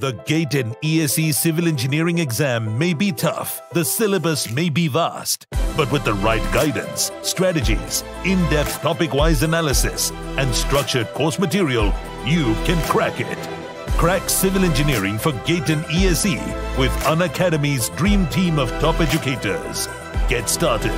The GATE and ESE civil engineering exam may be tough, the syllabus may be vast, but with the right guidance, strategies, in-depth topic-wise analysis, and structured course material, you can crack it. Crack civil engineering for GATE and ESE with Unacademy's dream team of top educators. Get started.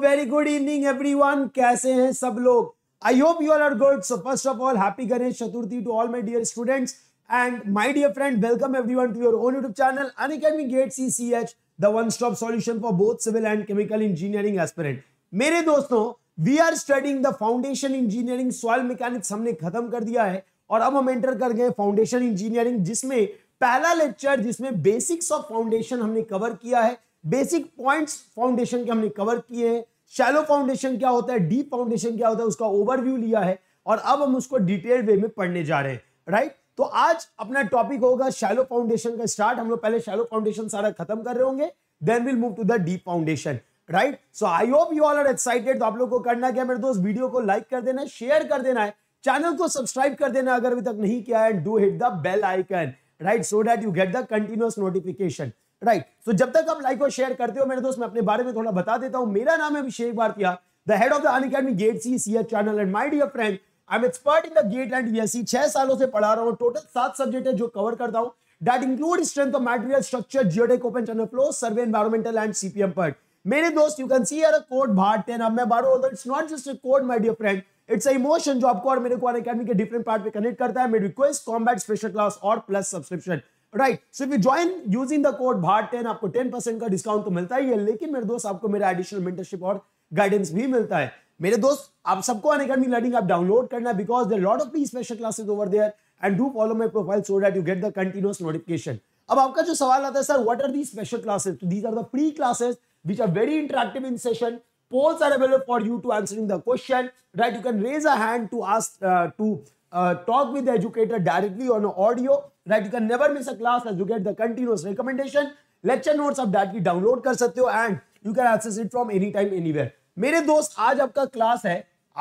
Very good evening everyone कैसे हैं सब लोग I hope you all are good so first of all happy Ganesh Chaturthi to all my dear students and my dear friend welcome everyone to your own YouTube channel Unacademy GATE H the one stop solution for both civil and chemical engineering aspirant मेरे दोस्तों we are studying the foundation engineering soil mechanics हमने खत्म कर दिया है और अब हम एंटर कर गए फाउंडेशन इंजीनियरिंग जिसमें पहला लेक्चर जिसमें बेसिक्स ऑफ फाउंडेशन हमने कवर किया है बेसिक पॉइंट्स फाउंडेशन के हमने कवर किए हैं शैलो फाउंडेशन क्या होता है डीप फाउंडेशन क्या होता है उसका ओवरव्यू लिया है और अब हम उसको डिटेल वे में पढ़ने जा रहे हैं राइट तो आज अपना टॉपिक होगा शैलो फाउंडेशन का स्टार्ट हम लोग पहले शैलो फाउंडेशन सारा खत्म कर रहे होंगे then will move to the deep foundation right so I hope you all are excited तो आप लोग को करना क्या मेरे दोस्त वीडियो को लाइक कर देना है शेयर कर देना है चैनल को सब्सक्राइब कर देना अगर अभी तक नहीं किया है do hit the bell icon right so that you get the continuous notification right right. So so, जब तक आप लाइक और शेयर करते हो मेरे दोस्त मैं अपने बारे में थोड़ा बता देता हूँ मेरा नाम है Abhishek Bhartiya the head of the Unacademy GATE C C H channel and my dear friend I am expert in the GATE and BSc छह सालों से पढ़ा रहा हूँ टोटल सात सब्जेक्ट है जो कवर करता हूँ that include strength of material structure geotech open channel flow survey environmental and CPM पर मेरे दोस्त you can see code Bharat अब मैं बारो it's not just a code my dear friend it's a emotion जो आपको और मेरे को अन अकेडमी के डिफरेंट पार्ट में कनेक्ट करता है मेरी रिक्वेस्ट कॉम्बैट स्पेशल क्लास और plus subscription right so if you join using the code भार टेन आपको टेन परसेंट का डिस्काउंट तो मिलता ही है लेकिन मेरे दोस्त आपको मेरा एडिशनल मेंटरशिप और गाइडेंस भी मिलता है मेरे दोस्त आप सबको अन अकेडमी लर्निंग आप डाउनलोड करना because there lot of the special classes over there and do follow my profile so that you get the continuous notification अब आपका जो सवाल आता है sir what are the special classes these are the pre classes which are very interactive in session polls are available for you to answering the question right you can raise a hand to ask uh, to talk uh, talk with the educator directly on audio right you can never miss a class as you get the continuous recommendation lecture notes आप directly download कर सकते हो and you can access it from any time anywhere मेरे दोस्त आज आपका class है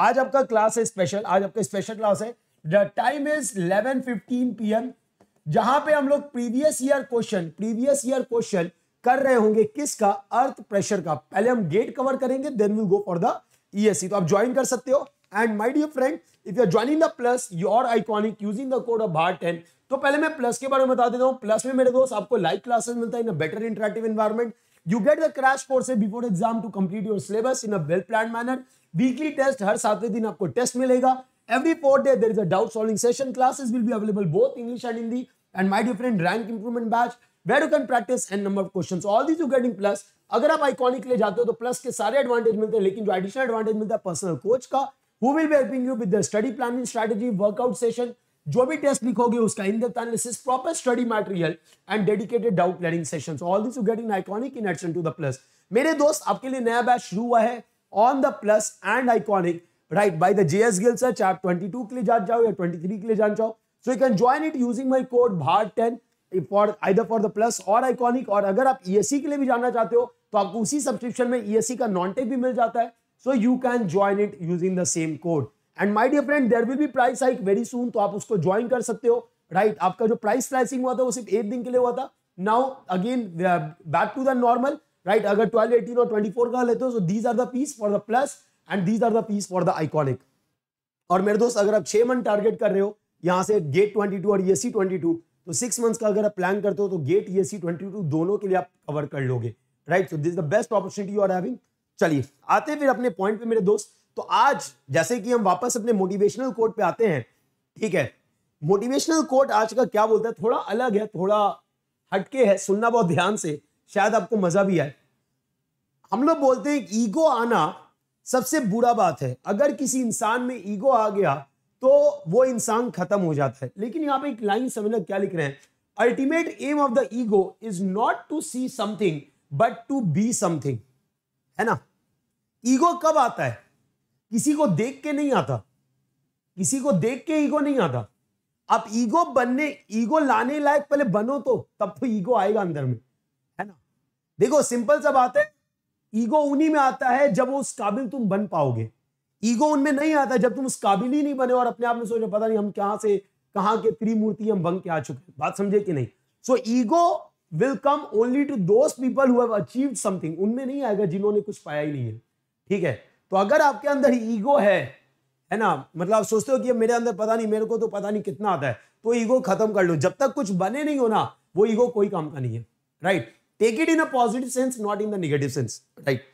आज आपका क्लास है स्पेशल आज आपका स्पेशल क्लास है द टाइम इज 11:15 पीएम जहां पे हम लोग previous year question previous year question कर रहे होंगे किसका अर्थ प्रेशर का पहले हम गेट कवर करेंगे then will go for the ESC तो आप ज्वाइन कर सकते हो and my dear friend if you are joining the plus your iconic using the code of भार टेन तो पहले मैं प्लस के बारे में बता देता हूँ प्लस में मेरे दोस्त आपको लाइव क्लासेस मिलता है in better interactive environment you get the crash course before exam to complete your syllabus in a well plan manner weekly test हर सातवें दिन आपको टेस्ट मिलेगा every fourth day there is a doubt solving session classes will be available both English and Hindi and my different rank improvement batch where you can practice and number of question all these you getting plus अगर आप iconic ले जाते हो तो plus के सारे advantage मिलते हैं लेकिन जो एडिशनल एडवांटेज मिलता है पर्सनल कोच का who will be helping you with the study planning strategy workout session जो भी टेस्ट लिखोगे उसका in depth analysis proper study material and dedicated doubt clearing sessions all this you get in iconic in addition to the plus मेरे दोस्त आपके लिए नया batch शुरू हुआ है on the plus and iconic right by the JS Gill sir चैप 22 के लिए जा जाओ या 23 के लिए जान जाओ so you can join it using my code भार10 for either for the plus और आइकॉनिक और अगर आप ईएससी e के लिए भी जाना चाहते हो तो आपको उसी सब्सक्रिप्शन में ईएससी e का नॉन टेक भी मिल जाता है so you can join it using the same code and my dear friend there will be price hike very soon तो आप उसको ज्वाइन कर सकते हो राइट right? आपका जो प्राइस प्राइसिंग हुआ था वो सिर्फ एक दिन के लिए हुआ था now again back to the normal right अगर ट्वेल्व एटीन और ट्वेंटी फोर का लेते हो so these are the fees for the plus and these are the fees for the iconic और मेरे दोस्त अगर आप छह मंथ टारगेट कर रहे हो यहाँ से गेट ट्वेंटी टू और ये सी ट्वेंटी टू तो सिक्स मंथ्स का अगर आप प्लान करते हो तो गेट ये सी ट्वेंटी टू दोनों के लिए आप कवर कर लोगे right so this the best opportunity you are having चलिए आते फिर अपने पॉइंट पे मेरे दोस्त तो आज जैसे कि हम वापस अपने मोटिवेशनल कोट पे आते हैं ठीक है मोटिवेशनल कोट आज का क्या बोलता है थोड़ा अलग है थोड़ा हटके है सुनना बहुत ध्यान से शायद आपको मजा भी आए हम लोग बोलते हैं ईगो आना सबसे बुरा बात है अगर किसी इंसान में ईगो आ गया तो वो इंसान खत्म हो जाता है लेकिन यहाँ पे एक लाइन समझना क्या लिख रहे हैं ultimate aim of the ego is not to see something but to be something है ना ईगो कब आता है किसी को देख के नहीं आता किसी को देख के ईगो नहीं आता आप ईगो बनने ईगो लाने लायक पहले बनो तो तब तो ईगो आएगा अंदर में है ना देखो सिंपल सा बात है ईगो उन्हीं में आता है जब उस काबिल तुम बन पाओगे ईगो उनमें नहीं आता जब तुम उस काबिल ही नहीं बने और अपने आप में सोचो पता नहीं हम कहा से कहा के त्रिमूर्ति हम बन के आ चुके हैं बात समझे कि नहीं so ego will come only to those people who something उनमें नहीं आएगा जिन्होंने कुछ पाया ही नहीं है ठीक है तो अगर आपके अंदर ईगो है है ना मतलब आप सोचते हो कि मेरे अंदर पता नहीं मेरे को तो पता नहीं कितना आता है तो ईगो खत्म कर लो जब तक कुछ बने नहीं हो ना वो ईगो कोई काम का नहीं है right take it in a positive sense not in the negative sense right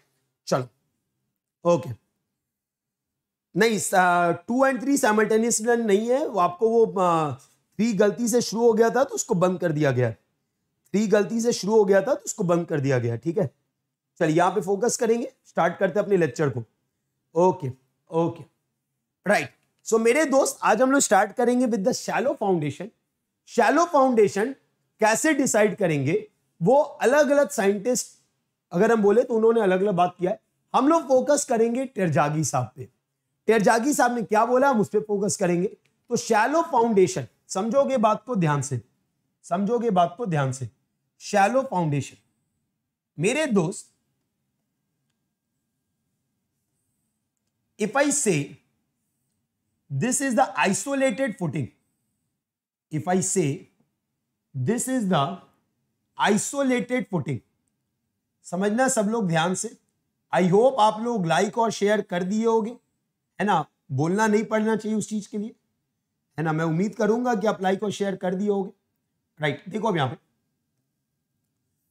चलो ओके नहीं टू एंड थ्री साइमल्टेनियस नहीं है वो आपको वो थ्री uh, गलती से शुरू हो गया था तो उसको बंद कर दिया गया थ्री गलती से शुरू हो गया था तो उसको बंद कर दिया गया ठीक है चलिए यहां पे फोकस करेंगे स्टार्ट करते अपने लेक्चर को ओके ओके राइट सो मेरे दोस्त आज हम लोग स्टार्ट करेंगे with the shallow foundation shallow foundation कैसे डिसाइड करेंगे वो अलग अलग साइंटिस्ट अगर हम बोले तो उन्होंने अलग अलग बात किया है हम लोग फोकस करेंगे टेरजागी साहब पे टेरजागी साहब ने क्या बोला हम उस पर फोकस करेंगे तो शैलो फाउंडेशन समझोगे बात को ध्यान से समझोगे बात को ध्यान से शैलो फाउंडेशन मेरे दोस्त if I say this is the isolated footing, if I say this is the isolated footing, समझना सब लोग ध्यान से आई होप आप लोग लाइक और शेयर कर दिए होंगे है ना बोलना नहीं पड़ना चाहिए उस चीज़ के लिए है ना मैं उम्मीद करूंगा कि आप लाइक और शेयर कर दिए होंगे राइट देखो अब यहाँ पे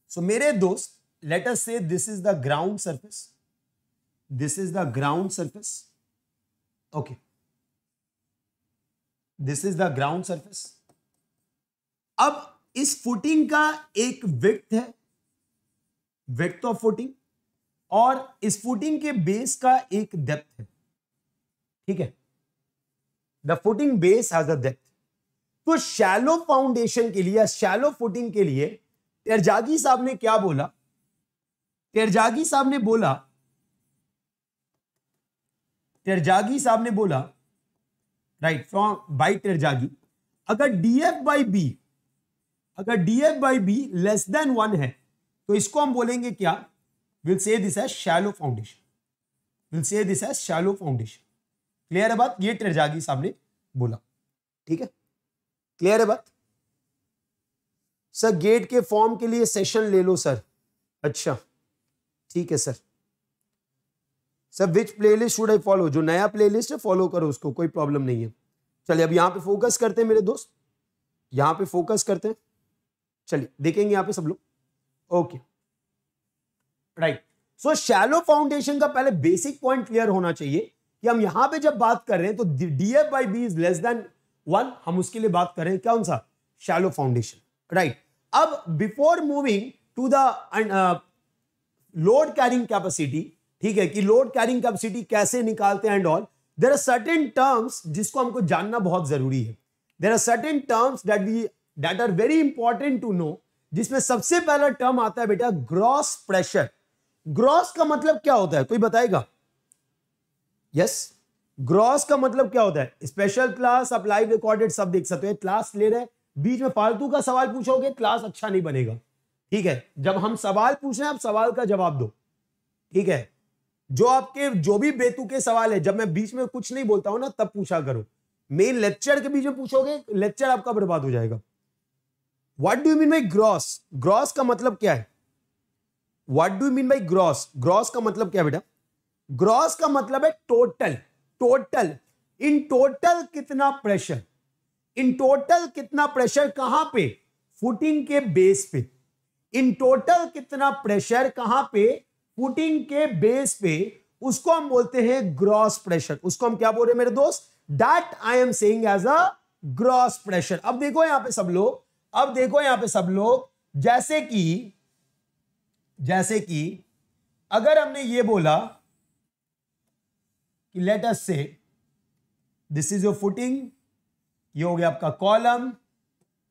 सो so, मेरे दोस्त लेटर से this is the ground surface this is the ground surface okay this is the ground surface अब इस फुटिंग का एक विक्थ है विक्थ ऑफ फुटिंग और इस फुटिंग के बेस का एक डेप्थ है ठीक है the footing base has a depth तो शैलो फाउंडेशन के लिए शैलो फुटिंग के लिए तेरजागी साहब ने क्या बोला तेरजागी साहब ने बोला तिरजागी साहब ने बोला राइट फ्रॉम बाई तिरजागी अगर डीएफ बाई बी अगर DF by B less than one है तो इसको हम बोलेंगे क्या will say this as shallow foundation will say this as shallow foundation clear है बात ये तिरजागी साहब ने बोला ठीक है क्लियर है बात सर गेट के फॉर्म के लिए सेशन ले लो सर अच्छा ठीक है sir sir which playlist should I follow जो नया प्लेलिस्ट है फॉलो करो उसको कोई प्रॉब्लम नहीं है चलिए अब यहाँ पे फोकस करते हैं मेरे दोस्त यहाँ पे फोकस करते हैं चलिए देखेंगे यहाँ पे सब लोग okay right so shallow foundation का पहले बेसिक पॉइंट क्लियर होना चाहिए कि हम यहाँ पे जब बात कर रहे हैं तो D F by B is less than one हम उसके लिए बात कर रहे हैं कौन सा शैलो फाउंडेशन राइट अब before moving to the load carrying capacity ठीक है कि लोड कैरिंग कैपेसिटी कैसे निकालते हैं and all there are certain terms जिसको हमको जानना बहुत जरूरी है there are certain terms that we that are very important to know जिसमें सबसे पहला टर्म आता है बेटा ग्रॉस प्रेशर ग्रॉस का मतलब क्या होता है कोई बताएगा यस yes? ग्रॉस का मतलब क्या होता है स्पेशल क्लास आप लाइव रिकॉर्डेड सब देख सकते हो क्लास ले रहे बीच में फालतू का सवाल पूछोगे क्लास अच्छा नहीं बनेगा ठीक है जब हम सवाल पूछ रहे हैं आप सवाल का जवाब दो ठीक है जो आपके जो भी बेतुके सवाल है जब मैं बीच में कुछ नहीं बोलता हूं ना तब पूछा करो मेन लेक्चर के बीच में पूछोगे लेक्चर आपका बर्बाद हो जाएगा what do mean by gross gross का मतलब क्या है what do mean by gross gross का मतलब क्या बेटा ग्रॉस का मतलब है टोटल टोटल इन टोटल कितना प्रेशर इन टोटल कितना प्रेशर कहां पे फुटिंग के बेस पे इन टोटल कितना प्रेशर कहां पे फुटिंग के बेस पे उसको हम बोलते हैं ग्रॉस प्रेशर उसको हम क्या बोल रहे हैं मेरे दोस्त that I am saying as a gross pressure अब देखो यहां पे सब लोग अब देखो यहां पे सब लोग जैसे कि जैसे कि अगर हमने ये बोला कि लेट अस से दिस इज योर फुटिंग ये हो गया आपका column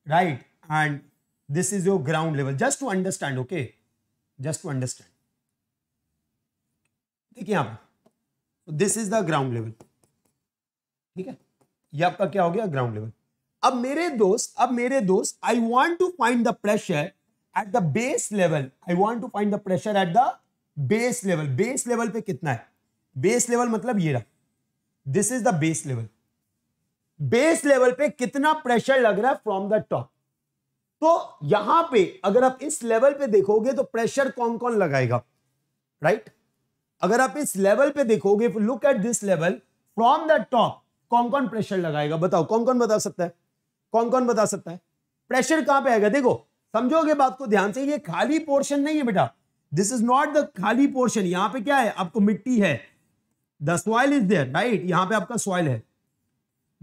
right and this is your ground level just to understand okay just to understand देखिए यहाँ पे this is the ground level ठीक है ये आपका क्या हो गया ग्राउंड लेवल अब मेरे दोस्त अब मेरे दोस्त I want to find the pressure at the base level I want to find the pressure at the base level base level पे कितना है बेस लेवल मतलब ये रहा this is the base level base level पे कितना pressure लग रहा है फ्रॉम द टॉप तो यहां पे अगर आप इस लेवल पे देखोगे तो प्रेशर कौन कौन लगाएगा राइट right? अगर आप इस लेवल पे देखोगे look at this level from the top कौन कौन प्रेशर लगाएगा बताओ कौन कौन बता सकता है कौन कौन बता सकता है प्रेशर कहां पे आएगा देखो समझोगे बात को ध्यान से ये खाली पोर्शन नहीं है बेटा दिस इज नॉट द खाली पोर्शन यहां पे क्या है आपको मिट्टी है the soil is there right यहां पे आपका सॉइल है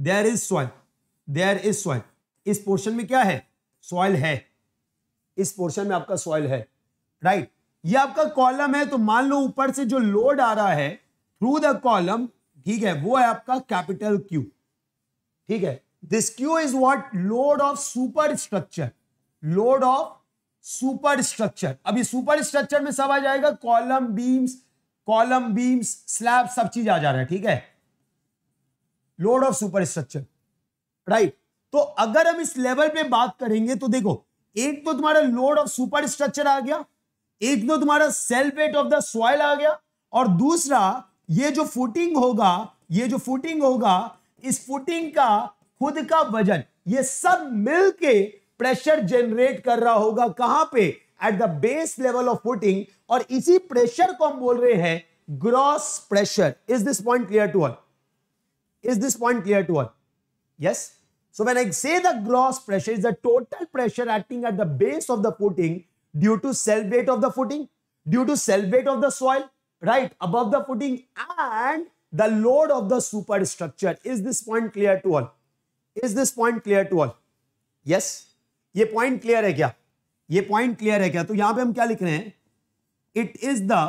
there is soil there is soil इस पोर्शन में क्या है सॉइल है इस पोर्शन में आपका सॉइल है राइट right? ये आपका कॉलम है तो मान लो ऊपर से जो लोड आ रहा है थ्रू द कॉलम ठीक है वो है आपका कैपिटल क्यू ठीक है this Q is what load of super structure load of superstructure अभी सुपर स्ट्रक्चर में सब आ जाएगा column beams column beams slab सब चीज आ जा रहा है ठीक है load of superstructure right तो अगर हम इस लेवल पे बात करेंगे तो देखो एक तो तुम्हारा लोड ऑफ सुपर स्ट्रक्चर आ गया एक तो तुम्हारा self weight of the soil आ गया और दूसरा ये जो फुटिंग होगा ये जो फुटिंग होगा इस फुटिंग का खुद का वजन ये सब मिलके प्रेशर जनरेट कर रहा होगा कहां पे at the base level of footing और इसी प्रेशर को हम बोल रहे हैं gross pressure is this point clear to all is this point clear to all yes so when I say the gross pressure is the total pressure acting at the base of the footing due to cell weight of the footing, due to cell weight of the soil, right, above the footing and the load of the superstructure. Is this point clear to all? Is this point clear to all? Yes? ये point clear है क्या ये point clear है क्या तो यहां पे हम क्या लिख रहे हैं it is the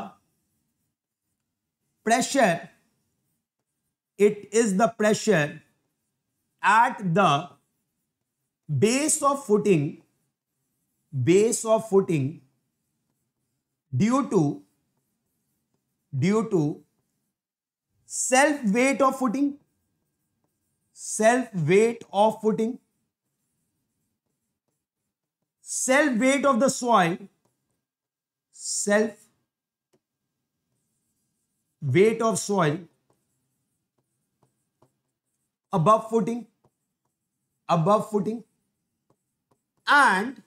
pressure it is the pressure at the base of footing base of footing due to due to self weight of footing self weight of footing self weight of the soil self weight of soil above footing above footing and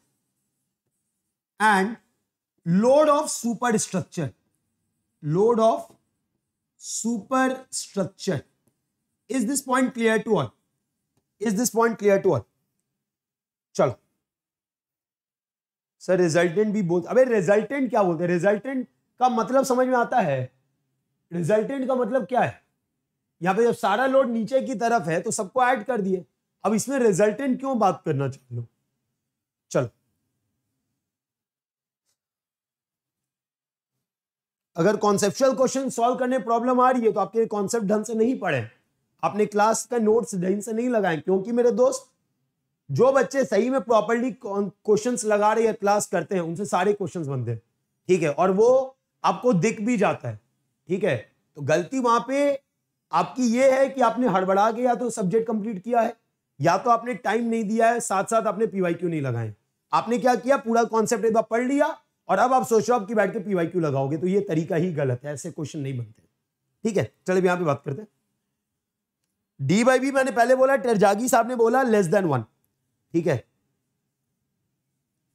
and of super structure load of superstructure is this point clear to all is this point clear to all चलो sir resultant भी बोलते अबे resultant क्या बोलते हैं resultant का मतलब समझ में आता है रिजल्टेंट का मतलब क्या है यहां पे जब सारा लोड नीचे की तरफ है तो सबको ऐड कर दिए अब इसमें रिजल्टेंट क्यों बात करना चाहिए चलो अगर कॉन्सेप्चुअल क्वेश्चन सॉल्व करने प्रॉब्लम आ रही है तो आपके कॉन्सेप्ट ढंग से नहीं पढ़े आपने क्लास का नोट्स ढंग से नहीं लगाए क्योंकि मेरे दोस्त जो बच्चे सही में प्रॉपरली क्वेश्चंस लगा रहे या क्लास करते हैं उनसे सारे क्वेश्चंस बनते हैं ठीक है और वो आपको दिख भी जाता है ठीक है तो गलती वहां पे आपकी ये है कि आपने हड़बड़ा के या तो सब्जेक्ट कंप्लीट किया है या तो आपने टाइम नहीं दिया है साथ साथ आपने पीवाई क्यू नहीं लगाए आपने क्या किया पूरा कॉन्सेप्ट एक बार पढ़ लिया और अब आप सोचो की बैठ के पी लगाओगे तो ये तरीका ही गलत है ऐसे क्वेश्चन नहीं बनते ठीक है चलो यहां पे बात करते हैं डी बाई बी मैंने पहले बोला टेरजागी साहब ने बोला लेस देन वन ठीक है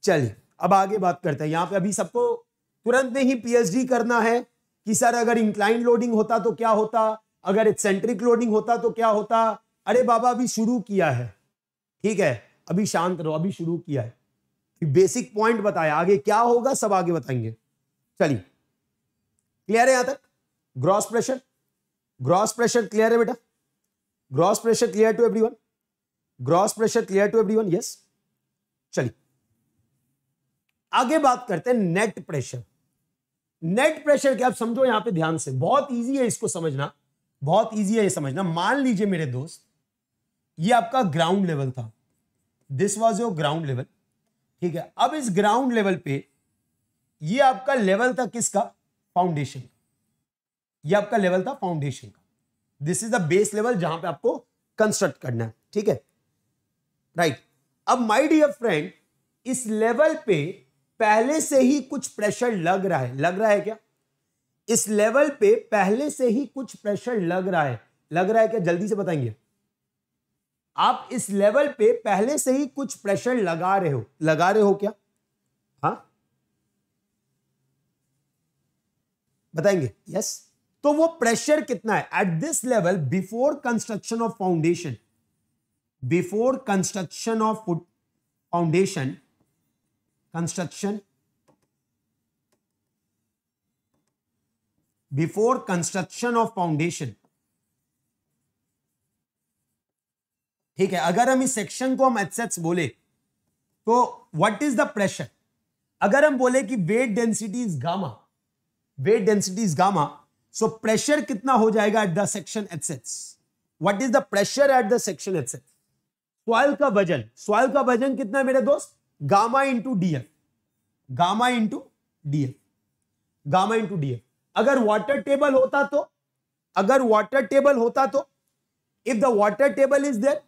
चलिए अब आगे बात करते हैं यहाँ पे अभी सबको तुरंत नहीं ही पीएचडी करना है कि सर अगर इंक्लाइन लोडिंग होता तो क्या होता अगर एक्सेंट्रिक लोडिंग होता तो क्या होता अरे बाबा अभी शुरू किया है ठीक है अभी शांत रहो अभी शुरू किया है बेसिक पॉइंट बताया आगे क्या होगा सब आगे बताएंगे चलिए क्लियर है यहां तक gross pressure gross pressure clear है बेटा gross pressure clear to everyone gross pressure clear to everyone yes चलिए आगे बात करते हैं नेट प्रेशर नेट प्रेशर क्या आप समझो यहां पे ध्यान से बहुत इजी है इसको समझना बहुत इजी है ये समझना मान लीजिए मेरे दोस्त ये आपका ग्राउंड लेवल था this was your ground level ठीक है अब इस ग्राउंड लेवल पे ये आपका लेवल था किसका फाउंडेशन का ये आपका लेवल था फाउंडेशन का this is the base level जहां पे आपको कंस्ट्रक्ट करना है ठीक है राइट right. अब माय डियर फ्रेंड इस लेवल पे पहले से ही कुछ प्रेशर लग रहा है लग रहा है क्या इस लेवल पे पहले से ही कुछ प्रेशर लग रहा है लग रहा है क्या जल्दी से बताएंगे आप इस लेवल पे पहले से ही कुछ प्रेशर लगा रहे हो लगा रहे हो क्या हाँ बताएंगे यस तो वो प्रेशर कितना है at this level before construction of foundation before construction of foundation construction before construction of foundation ठीक है अगर हम इस सेक्शन को हम एथसेट्स बोले तो व्हाट इज द प्रेशर अगर हम बोले कि wet density is gamma wait density is gamma so pressure कितना हो जाएगा एट द सेक्शन एथसेट्स what is the pressure at the section एथसेट्स सॉइल का वजन सॉइल का वजन कितना है मेरे दोस्त gamma into DF gamma into DF gamma into DF अगर वाटर टेबल होता तो अगर वाटर टेबल होता तो if the water table is there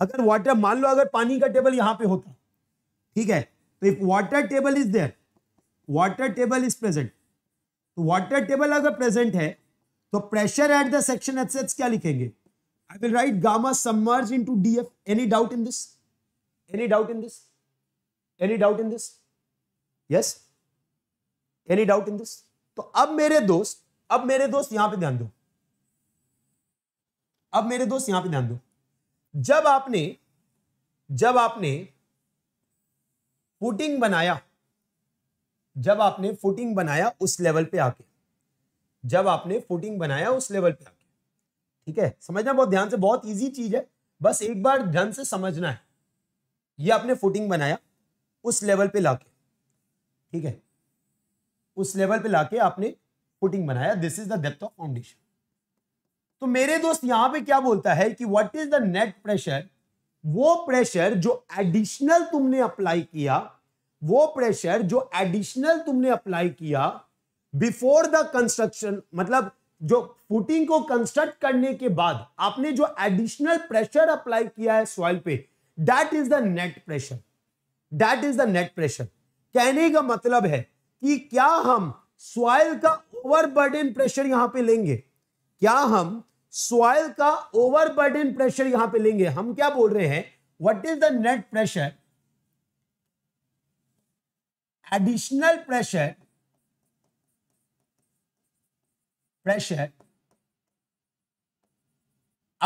अगर वाटर मान लो अगर पानी का टेबल यहां पे होता ठीक है तो if water table is there water table is present तो वाटर टेबल अगर प्रेजेंट है तो pressure at the section H क्या लिखेंगे I will write gamma submerge into DF any doubt in this any doubt in this any doubt in this yes any doubt in this तो अब मेरे दोस्त अब मेरे दोस्त यहां पे ध्यान दो अब मेरे दोस्त यहां पे ध्यान दो जब आपने जब आपने फुटिंग बनाया जब आपने फुटिंग बनाया उस लेवल पे आके जब आपने फुटिंग बनाया उस लेवल पे आके ठीक है समझना बहुत ध्यान से बहुत इजी चीज है बस एक बार ध्यान से समझना है ये आपने फुटिंग बनाया उस लेवल पे लाके ठीक है उस लेवल पे लाके आपने फुटिंग बनाया this is the depth of foundation तो मेरे दोस्त यहां पे क्या बोलता है कि what is the net pressure वो प्रेशर जो एडिशनल तुमने अप्लाई किया वो प्रेशर जो एडिशनल तुमने अप्लाई किया बिफोर द कंस्ट्रक्शन मतलब जो फुटिंग को कंस्ट्रक्ट करने के बाद आपने जो एडिशनल प्रेशर अप्लाई किया है सॉइल पे that is the net pressure that is the net pressure कहने का मतलब है कि क्या हम सॉइल का ओवरबर्डन प्रेशर यहां पे लेंगे क्या हम सॉइल का ओवरबर्डन प्रेशर यहां पे लेंगे हम क्या बोल रहे हैं what is the net pressure additional pressure pressure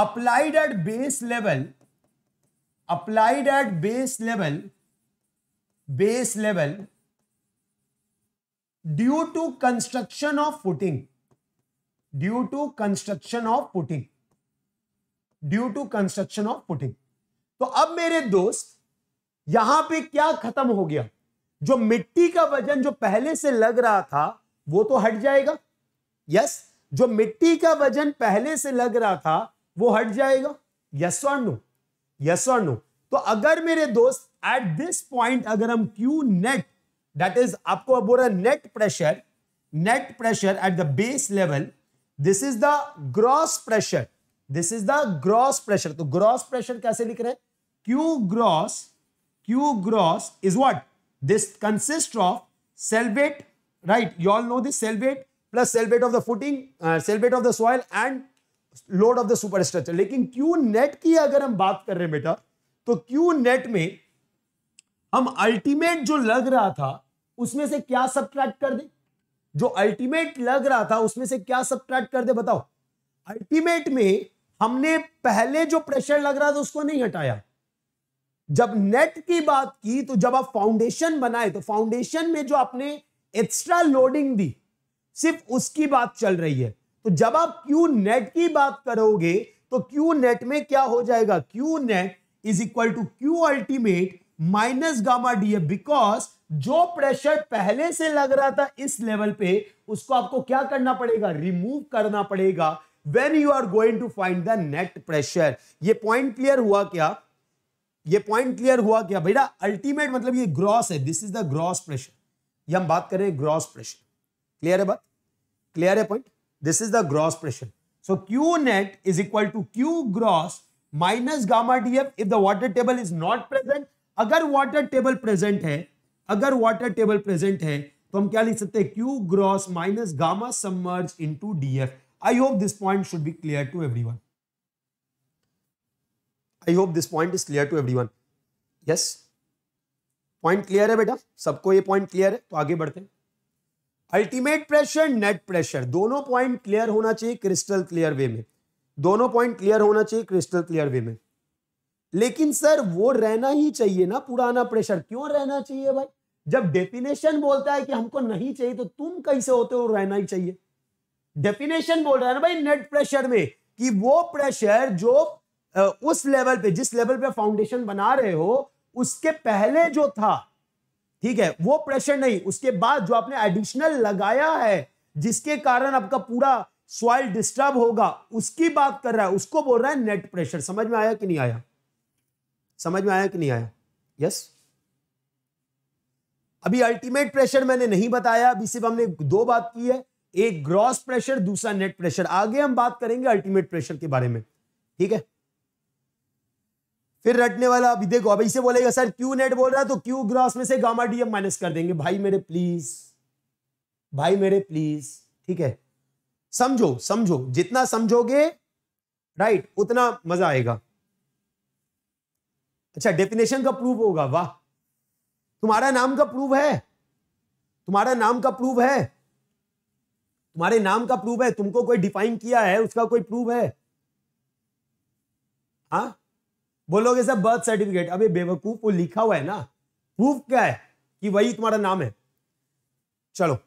applied at base level applied at base level base level due to construction of footing due to construction of putting due to construction of putting तो अब मेरे दोस्त यहां पे क्या खत्म हो गया जो मिट्टी का वजन जो पहले से लग रहा था वो तो हट जाएगा यस जो मिट्टी का वजन पहले से लग रहा था वो हट जाएगा यस और नो यस और नो तो अगर मेरे दोस्त एट दिस पॉइंट अगर हम क्यू नेट दैट इज आपको बोल रहा net pressure net pressure at the base level this is the gross pressure this is the gross pressure तो ग्रॉस प्रेशर कैसे लिख रहे हैं Q gross Q gross is what this consist of self weight right you all know this self weight plus self weight of the footing self weight of the soil and load of the superstructure लेकिन Q net की अगर हम बात कर रहे हैं बेटा तो क्यू नेट में हम अल्टीमेट जो लग रहा था उसमें से क्या सब्ट्रैक्ट कर दें जो अल्टीमेट लग रहा था उसमें से क्या सब्ट्रैक्ट कर दे बताओ अल्टीमेट में हमने पहले जो प्रेशर लग रहा था उसको नहीं हटाया जब नेट की बात की तो जब आप फाउंडेशन बनाए तो फाउंडेशन में जो आपने एक्स्ट्रा लोडिंग दी सिर्फ उसकी बात चल रही है तो जब आप क्यू नेट की बात करोगे तो क्यू नेट में क्या हो जाएगा Q net is equal to Q ultimate minus gamma D because जो प्रेशर पहले से लग रहा था इस लेवल पे उसको आपको क्या करना पड़ेगा रिमूव करना पड़ेगा when you are going to find the net pressure ये पॉइंट क्लियर हुआ क्या ये पॉइंट क्लियर हुआ क्या बेटा अल्टीमेट मतलब ये ग्रॉस है this is the gross pressure ये हम बात कर रहे हैं ग्रॉस प्रेशर क्लियर है बात क्लियर है point this is the gross pressure so Q net is equal to Q gross minus gamma D F if the water table is not present अगर वाटर टेबल प्रेजेंट है अगर water table present है तो हम क्या लिख सकते हैं Q gross minus gamma submerge into DF I hope this point should be clear to everyone I hope this point is clear to everyone yes point clear है बेटा सबको ये पॉइंट क्लियर है तो आगे बढ़ते अल्टीमेट प्रेशर नेट प्रेशर दोनों point clear होना चाहिए क्रिस्टल क्लियर वे में दोनों पॉइंट क्लियर होना चाहिए क्रिस्टल क्लियर वे में लेकिन सर वो रहना ही चाहिए ना पुराना प्रेशर क्यों रहना चाहिए भाई जब डेफिनेशन बोलता है कि हमको नहीं चाहिए तो तुम कैसे होते हो रहना ही चाहिए डेफिनेशन बोल रहा है ना भाई नेट प्रेशर में कि वो प्रेशर जो उस लेवल पे जिस लेवल पे फाउंडेशन बना रहे हो उसके पहले जो था ठीक है वो प्रेशर नहीं उसके बाद जो आपने एडिशनल लगाया है जिसके कारण आपका पूरा सॉइल डिस्टर्ब होगा उसकी बात कर रहा है उसको बोल रहा है नेट प्रेशर समझ में आया कि नहीं आया समझ में आया कि नहीं आया यस yes? अभी अल्टीमेट प्रेशर मैंने नहीं बताया अभी सिर्फ हमने दो बात की है एक ग्रॉस प्रेशर दूसरा नेट प्रेशर आगे हम बात करेंगे अल्टीमेट प्रेशर के बारे में ठीक है फिर रटने वाला अभी देखो अभी से बोलेगा सर क्यू नेट बोल रहा है तो क्यू ग्रॉस में से गामा डी हम माइनस कर देंगे भाई मेरे प्लीज भाई मेरे प्लीज ठीक है समझो समझो जितना समझोगे राइट उतना मजा आएगा अच्छा डेफिनेशन का प्रूफ होगा वाह तुम्हारा नाम का प्रूफ है तुम्हारा नाम का प्रूफ है तुम्हारे नाम का प्रूफ है तुमको कोई डिफाइन किया है उसका कोई प्रूफ है हा बोलोगे सर बर्थ सर्टिफिकेट अबे बेवकूफ वो लिखा हुआ है ना प्रूफ क्या है कि वही तुम्हारा नाम है चलो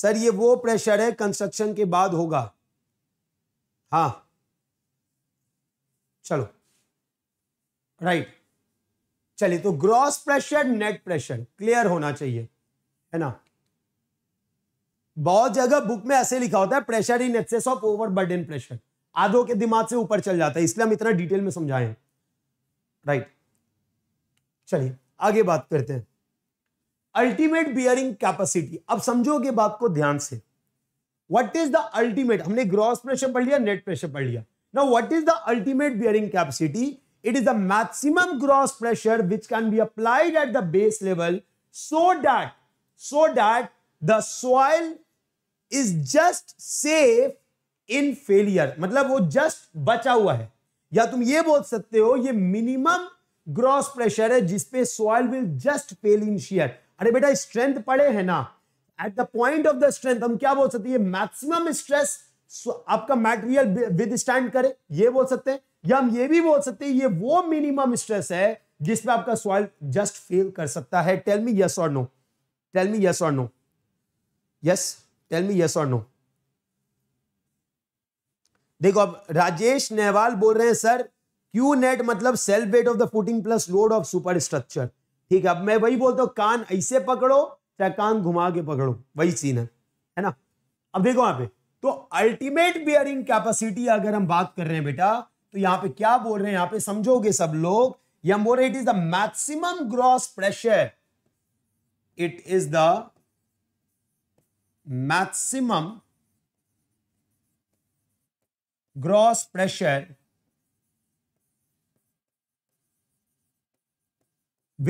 सर ये वो प्रेशर है कंस्ट्रक्शन के बाद होगा हाँ चलो राइट चलिए तो gross pressure net pressure clear होना चाहिए है ना बहुत जगह बुक में ऐसे लिखा होता है pressure in excess of overburden pressure आधो के दिमाग से ऊपर चल जाता है इसलिए हम इतना डिटेल में समझाए राइट चलिए आगे बात करते हैं अल्टीमेट बियरिंग कैपेसिटी अब समझोगे बात को ध्यान से व्हाट इज द अल्टीमेट हमने ग्रॉस प्रेशर पढ़ लिया नेट प्रेशर पढ़ लिया ना what is the ultimate bearing capacity it is the maximum gross pressure which can be applied at the base level so that so that the soil is just safe in failure मतलब वो just बचा हुआ है या तुम ये बोल सकते हो ये मिनिमम ग्रॉस प्रेशर है जिसपे soil will just fail in shear अरे बेटा स्ट्रेंथ पड़े है ना at the point of the strength हम क्या बोल सकते हैं मैक्सिमम स्ट्रेस आपका मटेरियल विद स्टैंड करे ये बोल सकते हैं या हम ये भी बोल सकते हैं ये वो मिनिमम स्ट्रेस है जिसमें आपका सॉइल जस्ट फेल कर सकता है टेल मी यस और नो टेल मी यस और no yes tell me yes और नो देखो अब राजेश नेहवाल बोल रहे हैं सर क्यू नेट मतलब self weight of the footing plus load of superstructure ठीक है अब मैं वही बोलता हूं कान ऐसे पकड़ो चाहे कान घुमा के पकड़ो वही सीन है है ना अब देखो वहां पे तो अल्टीमेट बियरिंग कैपेसिटी अगर हम बात कर रहे हैं बेटा तो यहां पे क्या बोल रहे हैं यहां पे समझोगे सब लोग ये हम बोल रहे it is the maximum gross pressure it is the maximum gross pressure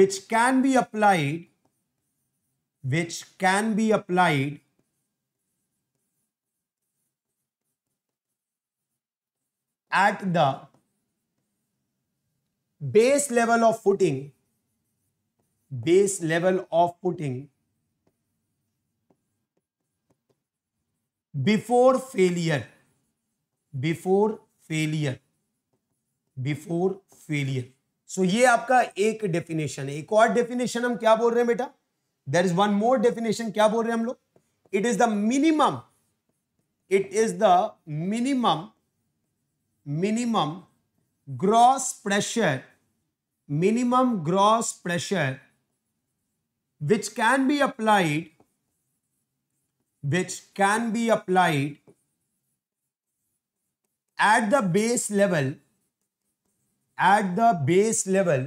which can be applied which can be applied at the base level of footing, base level of footing before failure, before failure, before failure. So so, ये आपका एक definition है एक और definition हम क्या बोल रहे हैं बेटा there is one more definition क्या बोल रहे हैं हम लोग it is the minimum it is the minimum minimum gross pressure, minimum gross pressure which can be applied, which can be applied at the base level, at the base level,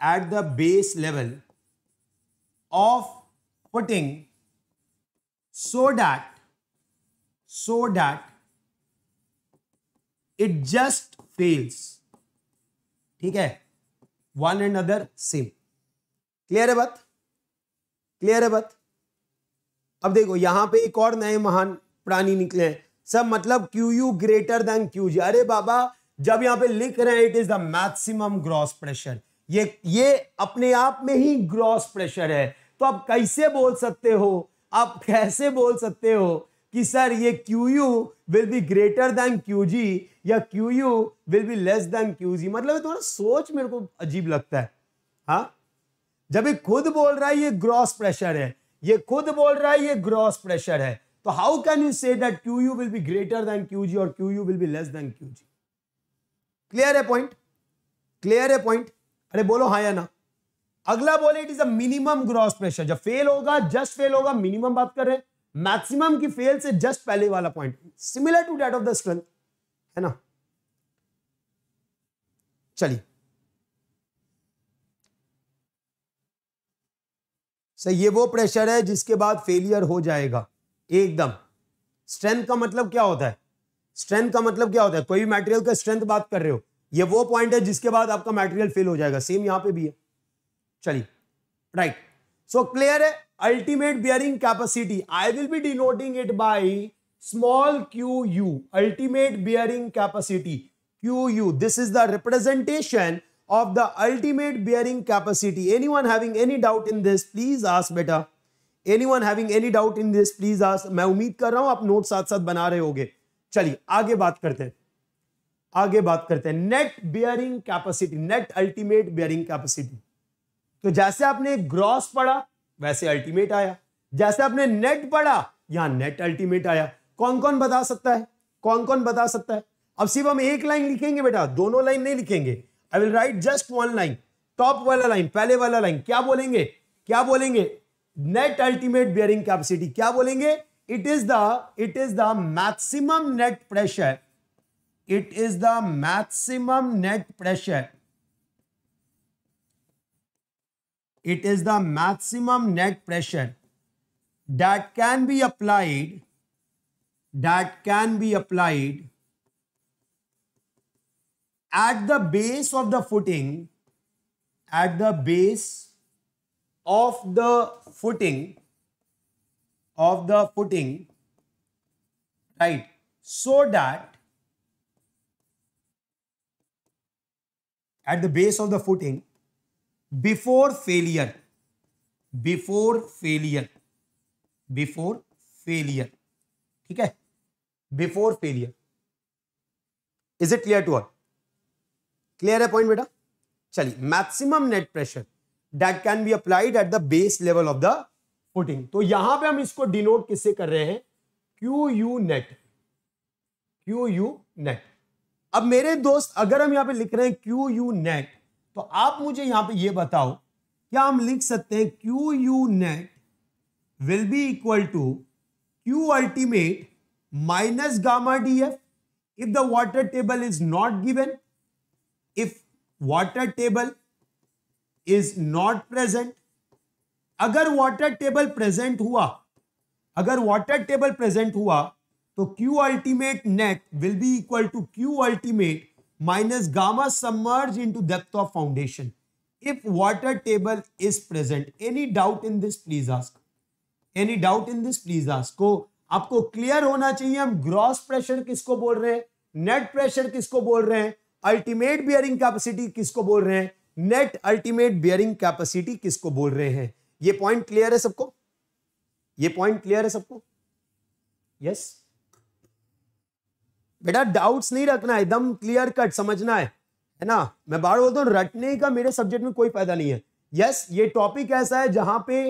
at the base level of putting, so that, so that it just fails ठीक है one and other same clear है बात clear है बात अब देखो यहां पे एक और नए महान प्राणी निकले हैं सब मतलब Q U greater than Q G अरे बाबा जब यहां पे लिख रहे हैं it is the maximum gross pressure ये ये अपने आप में ही ग्रॉस प्रेशर है तो आप कैसे बोल सकते हो आप कैसे बोल सकते हो कि सर ये Q U will be greater than Q G या Q U will be less than Q G मतलब थोड़ा सोच मेरे को अजीब लगता है हाँ जब ये खुद बोल रहा है ये ग्रॉस प्रेशर है ये खुद बोल रहा है ये ग्रॉस प्रेशर है तो how can you say that Q U will be greater than Q G और Q U will be less than Q G clear है पॉइंट क्लियर है पॉइंट अरे बोलो हाँ या ना अगला बोले it is a minimum gross pressure जब फेल होगा जस्ट फेल होगा मिनिमम बात कर रहे हैं मैक्सिमम की फेल से जस्ट पहले वाला point similar to that of the strength है ना चलिए सही ये वो प्रेशर है जिसके बाद फेलियर हो जाएगा एकदम स्ट्रेंथ का मतलब क्या होता है स्ट्रेंथ का मतलब क्या होता है कोई भी मटेरियल का स्ट्रेंथ बात कर रहे हो ये वो पॉइंट है जिसके बाद आपका मटेरियल फेल हो जाएगा सेम यहां पे भी है चलिए राइट सो क्लियर है ultimate bearing capacity I will be denoting it by small Q U ultimate bearing capacity Q U this is the representation of the ultimate bearing capacity any one having any doubt in this please ask बेटा any one having any doubt in this please ask मैं उम्मीद कर रहा हूं आप note साथ साथ बना रहे हो गए चलिए आगे बात करते हैं आगे बात करते हैं net bearing capacity net ultimate bearing capacity तो जैसे आपने ग्रॉस पढ़ा वैसे अल्टीमेट आया जैसे आपने नेट पढ़ा यहां नेट अल्टीमेट आया कौन कौन बता सकता है कौन कौन बता सकता है अब सिर्फ हम एक लाइन लिखेंगे बेटा दोनों लाइन नहीं लिखेंगे I will write just one line top वाला लाइन पहले वाला लाइन क्या बोलेंगे क्या बोलेंगे नेट अल्टीमेट बियरिंग कैपेसिटी क्या बोलेंगे it is the it is the maximum net pressure it is the maximum net pressure it is the maximum net pressure that can be applied that can be applied at the base of the footing, at the base of the footing, of the footing, right? So that at the base of the footing, before failure, before failure, before failure, ठीक है before failure is it clear to all clear है point बेटा चलिए maximum net pressure that can be applied at the base level of the footing तो यहां पे हम इसको डिनोट किससे कर रहे हैं Q U net Q U net अब मेरे दोस्त अगर हम यहां पे लिख रहे हैं क्यू यू नेट तो आप मुझे यहां पे ये बताओ क्या हम लिख सकते हैं Q U net will be equal to Q ultimate minus gamma df if the water table is not given if water table is not present agar water table present hua agar water table present hua to Q ultimate net will be equal to Q ultimate minus gamma submerged into depth of foundation if water table is present any doubt in this please ask any doubt in this please ask so, आपको clear होना चाहिए हम gross pressure किसको बोल रहे हैं net pressure किसको बोल रहे हैं अल्टीमेट बियरिंग कैपेसिटी किसको बोल रहे हैं नेट अल्टीमेट बियरिंग कैपेसिटी किसको बोल रहे हैं ये पॉइंट क्लियर है सबको ये पॉइंट क्लियर है सबको यस बेटा डाउट्स नहीं रखना है एकदम क्लियर कट समझना है है ना मैं बार बोलता हूं रटने का मेरे सब्जेक्ट में कोई फायदा नहीं है यस ये टॉपिक ऐसा है जहां पे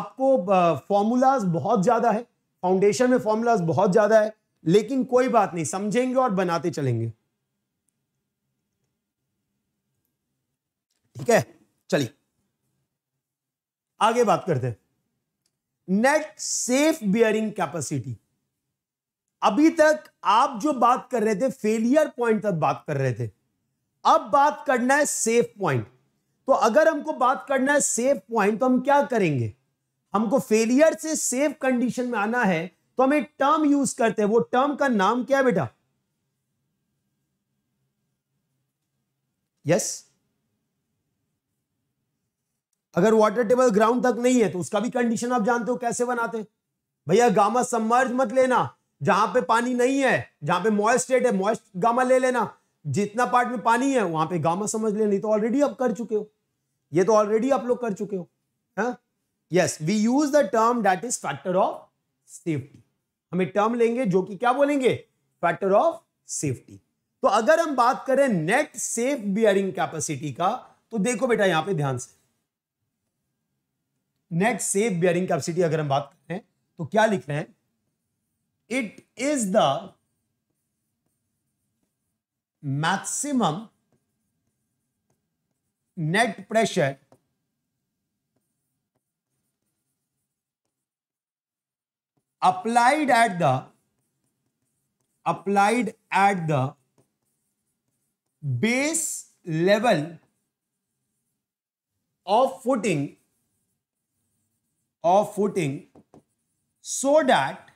आपको फॉर्मूलाज बहुत ज्यादा है फाउंडेशन में फॉर्मूलाज बहुत ज्यादा है लेकिन कोई बात नहीं समझेंगे और बनाते चलेंगे ठीक है चलिए आगे बात करते हैं नेट सेफ बियरिंग कैपेसिटी अभी तक आप जो बात कर रहे थे फेलियर पॉइंट तक बात कर रहे थे अब बात करना है सेफ पॉइंट तो अगर हमको बात करना है सेफ पॉइंट तो हम क्या करेंगे हमको फेलियर से सेफ कंडीशन में आना है तो हम एक टर्म यूज करते हैं वो टर्म का नाम क्या है बेटा यस अगर वाटर टेबल ग्राउंड तक नहीं है तो उसका भी कंडीशन आप जानते हो कैसे बनाते हैं भैया गामा सम्मर्ज मत लेना जहां पे पानी नहीं है जहां पे मॉइस्ट स्टेट है मॉइस्ट गामा ले लेना जितना पार्ट में पानी है वहां पे गामा समझ लेना तो ऑलरेडी आप कर चुके हो ये तो ऑलरेडी आप लोग कर चुके हो है हाँ? Yes we use the term that is factor of safety हम एक टर्म लेंगे जो कि क्या बोलेंगे फैक्टर ऑफ सेफ्टी तो अगर हम बात करें नेट सेफ बियरिंग कैपेसिटी का तो देखो बेटा यहां पे ध्यान से नेट सेफ बियरिंग कैपेसिटी अगर हम बात करें तो क्या लिख रहे हैं it is the maximum net pressure applied at the applied at the base level of footing of footing so that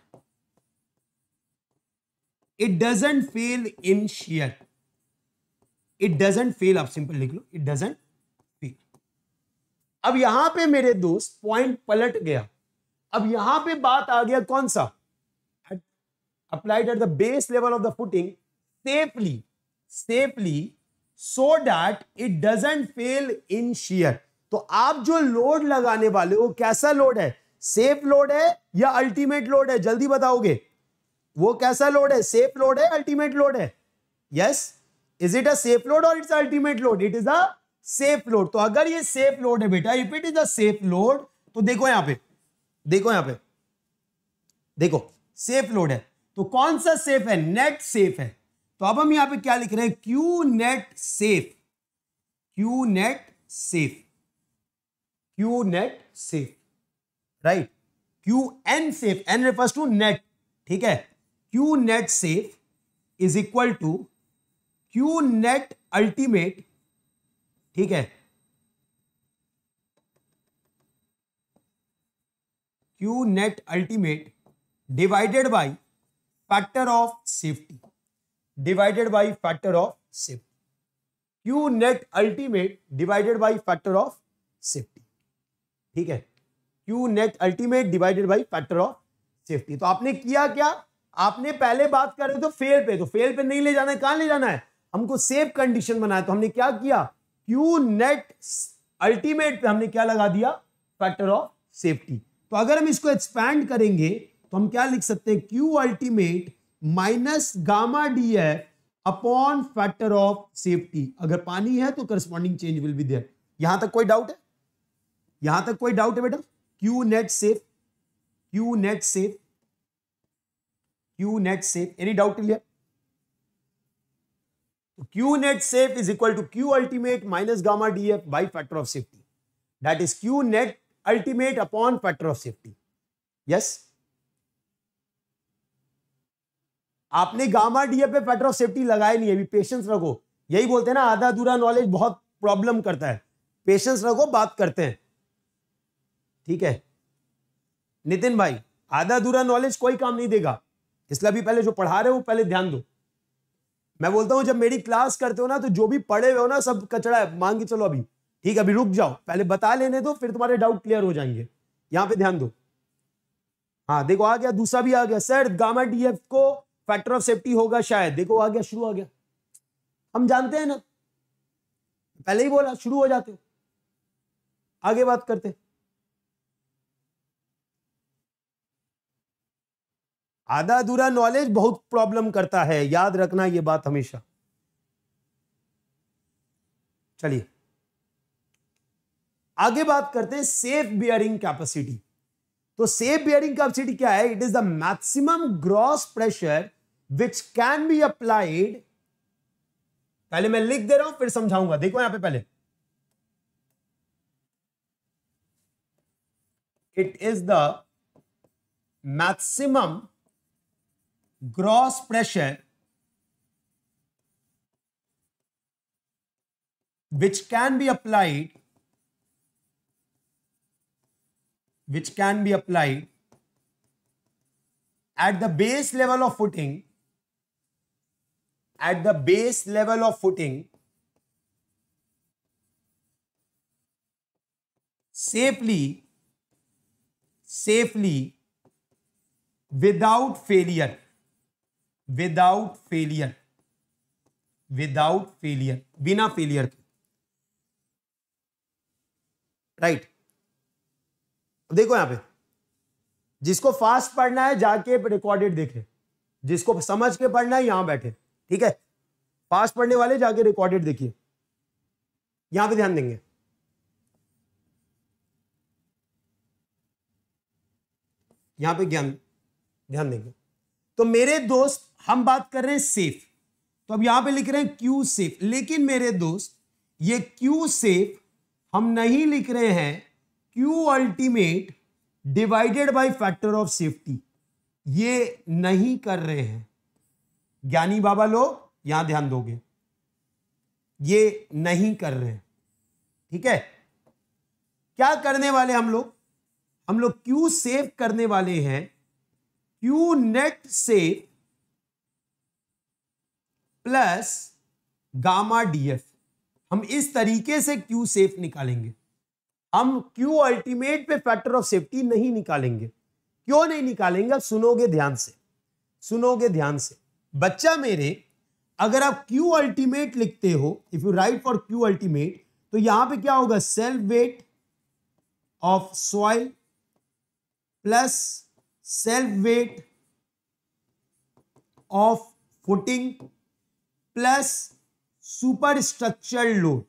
it doesn't fail in shear it doesn't fail आप सिंपल लिख लो it doesn't fail अब यहां पे मेरे दोस्त point पलट गया अब यहां पे बात आ गया कौन सा applied at the base level of the footing safely safely so that it doesn't fail in shear तो आप जो लोड लगाने वाले हो कैसा लोड है सेफ लोड है या अल्टीमेट लोड है जल्दी बताओगे वो कैसा लोड है सेफ लोड है अल्टीमेट लोड है yes is it a safe load और it's ultimate load it is a safe load तो अगर ये सेफ लोड है बेटा if it is a safe load तो देखो यहां पे देखो यहां पे देखो सेफ लोड है तो कौन सा सेफ है नेट सेफ है तो अब हम यहां पे क्या लिख रहे हैं Q net safe Q net safe Q net safe right Q N safe N refers to net ठीक है Q net safe is equal to Q net ultimate ठीक है Q net ultimate divided by factor of safety divided by factor of safety Q net ultimate divided by factor of safety ठीक है Q net ultimate divided by factor of safety तो आपने किया क्या आपने पहले बात कर रहे तो फेल पे तो फेल पे नहीं ले जाना है कहां ले जाना है हमको सेफ कंडीशन बनाया तो हमने क्या किया क्यू नेट अल्टीमेट पे हमने क्या लगा दिया फैक्टर ऑफ सेफ्टी तो अगर हम इसको एक्सपैंड करेंगे तो हम क्या लिख सकते हैं Q ultimate minus gamma D F upon factor of safety अगर पानी है तो corresponding change will be there यहां तक कोई डाउट है यहां तक कोई डाउट है बेटा Q net safe Q net safe Q net safe any doubt लिया Q net safe is equal to Q ultimate minus gamma D F by factor of safety that is Q net ultimate upon factor of safety yes आपने gamma DA पे factor of safety लगाए नहीं अभी patience रखो यही बोलते हैं ना आधा अधूरा नॉलेज बहुत प्रॉब्लम करता है पेशेंस रखो बात करते हैं ठीक है नितिन भाई आधा अधूरा नॉलेज कोई काम नहीं देगा इसलिए अभी पहले जो पढ़ा रहे हो पहले ध्यान दो मैं बोलता हूं जब मेरी क्लास करते हो ना तो जो भी पढ़े हुए हो ना सब कचरा है मांग के चलो अभी ठीक अभी रुक जाओ पहले बता लेने दो फिर तुम्हारे डाउट क्लियर हो जाएंगे यहां पे ध्यान दो हाँ देखो आ गया दूसरा भी आ गया सर गामा डीएफ को फैक्टर ऑफ सेफ्टी होगा शायद देखो आ गया शुरू आ गया हम जानते हैं ना पहले ही बोला शुरू हो जाते हो आगे बात करते आधा अधूरा नॉलेज बहुत प्रॉब्लम करता है याद रखना यह बात हमेशा चलिए आगे बात करते हैं सेफ बियरिंग कैपेसिटी तो सेफ बियरिंग कैपेसिटी क्या है it is the maximum gross pressure which can be applied पहले मैं लिख दे रहा हूं फिर समझाऊंगा देखो यहां पे पहले it is the maximum gross pressure which can be applied which can be applied at the base level of footing at the base level of footing safely safely without failure without failure without failure बिना failure right right. देखो यहां पे जिसको fast पढ़ना है जाके recorded देखे जिसको समझ के पढ़ना है यहां बैठे ठीक है फास्ट पढ़ने वाले जाके रिकॉर्डेड देखिए यहां पे ध्यान देंगे यहां पे ज्ञान ध्यान देंगे तो मेरे दोस्त हम बात कर रहे हैं सेफ तो अब यहां पे लिख रहे हैं क्यू सेफ लेकिन मेरे दोस्त ये क्यू सेफ हम नहीं लिख रहे हैं Q ultimate divided by factor of safety ये नहीं कर रहे हैं ज्ञानी बाबा लोग यहां ध्यान दोगे ये नहीं कर रहे हैं ठीक है क्या करने वाले हम लोग हम लोग क्यू सेव करने वाले हैं Q net safe plus gamma D F हम इस तरीके से क्यू सेफ निकालेंगे हम क्यू अल्टीमेट पे फैक्टर ऑफ सेफ्टी नहीं निकालेंगे क्यों नहीं निकालेंगे आप सुनोगे ध्यान से सुनोगे ध्यान से बच्चा मेरे अगर आप क्यू अल्टीमेट लिखते हो if you write for Q ultimate तो यहां पे क्या होगा self weight of soil plus self weight of footing plus super structure load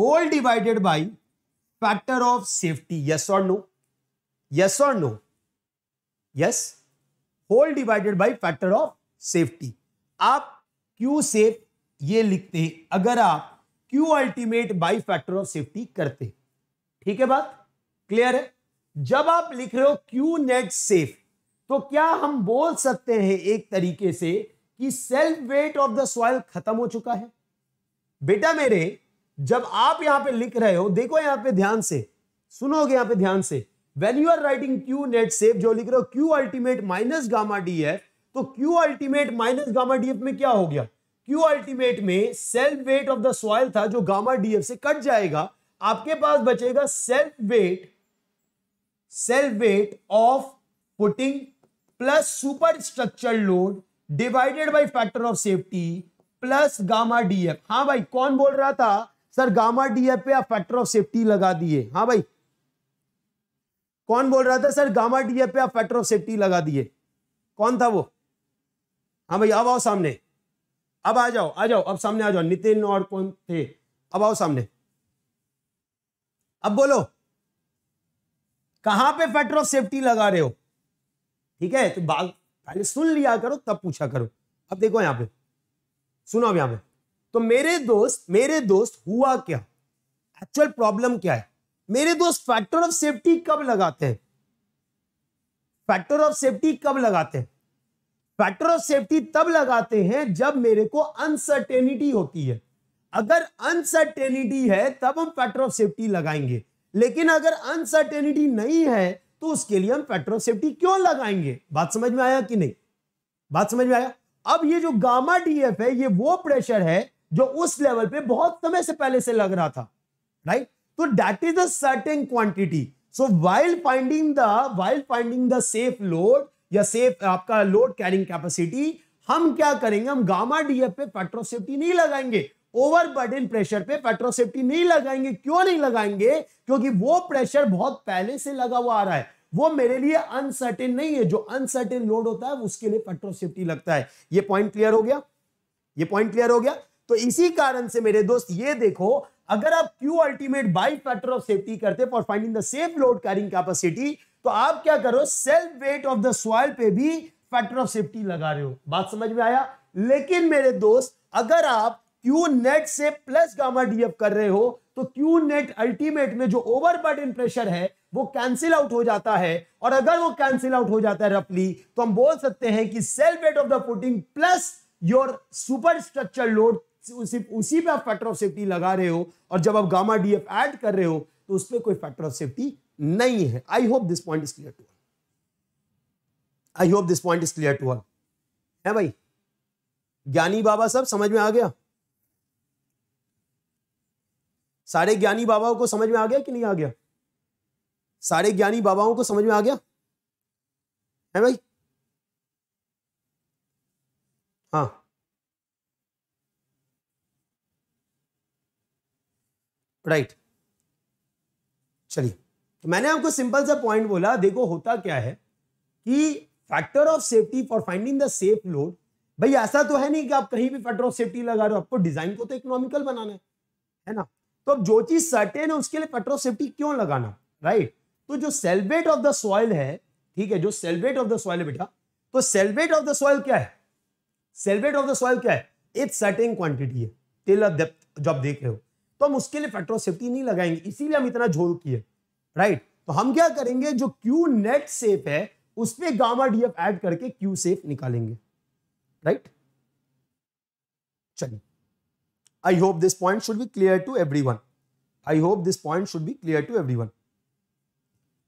whole divided by factor of safety yes और नो यस और no yes whole divided by factor of safety आप Q safe ये लिखते हैं अगर आप Q ultimate by factor of safety करते ठीक है बात क्लियर है जब आप लिख रहे हो क्यू नेट सेफ तो क्या हम बोल सकते हैं एक तरीके से कि self weight of the soil खत्म हो चुका है बेटा मेरे जब आप यहां पे लिख रहे हो देखो यहां पे ध्यान से सुनोगे यहां पे ध्यान से when you are writing Q net safe जो लिख रहे हो Q ultimate minus gamma D F तो Q ultimate minus gamma D F में क्या हो गया क्यू अल्टीमेट में self weight of the soil था जो गामा डी एफ से कट जाएगा आपके पास बचेगा self weight self weight of footing plus super structure load divided by factor of safety plus gamma D F हाँ भाई कौन बोल रहा था सर गामा डीएफ पे आप फैक्टर ऑफ सेफ्टी लगा दिए हाँ भाई कौन बोल रहा था सर गामा डीएफ पे आप फैक्टर ऑफ सेफ्टी लगा दिए कौन था वो हाँ भाई अब आओ सामने अब आ जाओ आ जाओ अब सामने आ जाओ नितिन और कौन थे अब आओ सामने अब बोलो कहां पे फैक्टर ऑफ सेफ्टी लगा रहे हो ठीक है तो बाल पहले सुन लिया करो तब पूछा करो अब देखो यहां पे सुनो अब यहां पे तो मेरे दोस्त मेरे दोस्त हुआ क्या एक्चुअल प्रॉब्लम क्या है मेरे दोस्त फैक्टर ऑफ सेफ्टी कब लगाते हैं फैक्टर ऑफ सेफ्टी कब लगाते हैं फैक्टर ऑफ सेफ्टी तब लगाते हैं जब मेरे को अनसर्टेनिटी होती है अगर अनसर्टेनिटी है तब हम फैक्टर ऑफ सेफ्टी लगाएंगे लेकिन अगर अनसर्टेनिटी नहीं है तो उसके लिए हम फैक्टर ऑफ सेफ्टी क्यों लगाएंगे बात समझ में आया कि नहीं बात समझ में आया अब ये जो गामा डी एफ है ये वो प्रेशर है जो उस लेवल पे बहुत समय से पहले से लग रहा था राइट तो that is a quantity so while finding the while finding the safe load या सेफ आपका लोड कैरिंग कैपेसिटी हम क्या करेंगे हम गामा डीएफ पे पेट्रोसेफ्टी नहीं लगाएंगे ओवरबर्डन प्रेशर पे पेट्रोसेफ्टी नहीं लगाएंगे क्यों नहीं लगाएंगे क्योंकि वो प्रेशर बहुत पहले से लगा हुआ आ रहा है वो मेरे लिए अनसर्टेन नहीं है जो अनसर्टेन लोड होता है उसके लिए पेट्रोसेफ्टी लगता है ये पॉइंट क्लियर हो गया ये पॉइंट क्लियर हो गया तो इसी कारण से मेरे दोस्त ये देखो अगर आप Q ultimate by factor of safety करते for finding the safe load carrying capacity तो आप क्या करो self weight of the soil पे भी फैक्टर ऑफ सेफ्टी लगा रहे हो बात समझ में आया लेकिन मेरे दोस्त अगर आप क्यू नेट से प्लस गामा डीएफ कर रहे हो तो क्यू नेट अल्टीमेट में जो ओवर बर्डन प्रेशर है वो कैंसिल आउट हो जाता है और अगर वो कैंसिल आउट हो जाता है रफली तो हम बोल सकते हैं कि self weight of the footing plus your super structure load सिर्फ उसी पे आप फैक्टर ऑफ सेफ्टी लगा रहे हो और जब आप गामा डी एफ एड कर रहे हो तो उस पर कोई फैक्टर ऑफ सेफ्टी नहीं है I hope this point is clear to all I hope this point is clear to all है भाई ज्ञानी बाबा सब समझ में आ गया सारे ज्ञानी बाबाओं को समझ में आ गया कि नहीं आ गया सारे ज्ञानी बाबाओं को समझ में आ गया है भाई राइट चलिए तो मैंने आपको सिंपल सा पॉइंट बोला देखो होता क्या है कि factor of safety for finding the safe load भाई ऐसा तो है नहीं कि आप कहीं भी फैक्टर ऑफ सेफ्टी लगा रहे हो आपको डिजाइन को तो इकोनॉमिकल बनाना है है ना तो अब जो चीज सर्टेन है उसके लिए फैक्टर ऑफ सेफ्टी क्यों लगाना राइट तो जो सेल्बेट ऑफ द सॉइल है ठीक है जो सेल्बेट ऑफ द सॉइल है बेटा तो सेल्बेट ऑफ द सॉइल क्या है सेल्बेट ऑफ द सॉइल क्या है एक सर्टेन क्वांटिटी है टिल अ डेप्थ जो आप देख रहे हो तो हम उसके लिए फैक्टर ऑफ सेफ्टी नहीं लगाएंगे इसीलिए हम इतना झोल किए राइट तो हम क्या करेंगे जो क्यू नेट सेफ है उस पर गामा डी एफ एड करके क्यू सेफ निकालेंगे राइट चलिए I hope this point should be clear to everyone I hope this point should be clear to everyone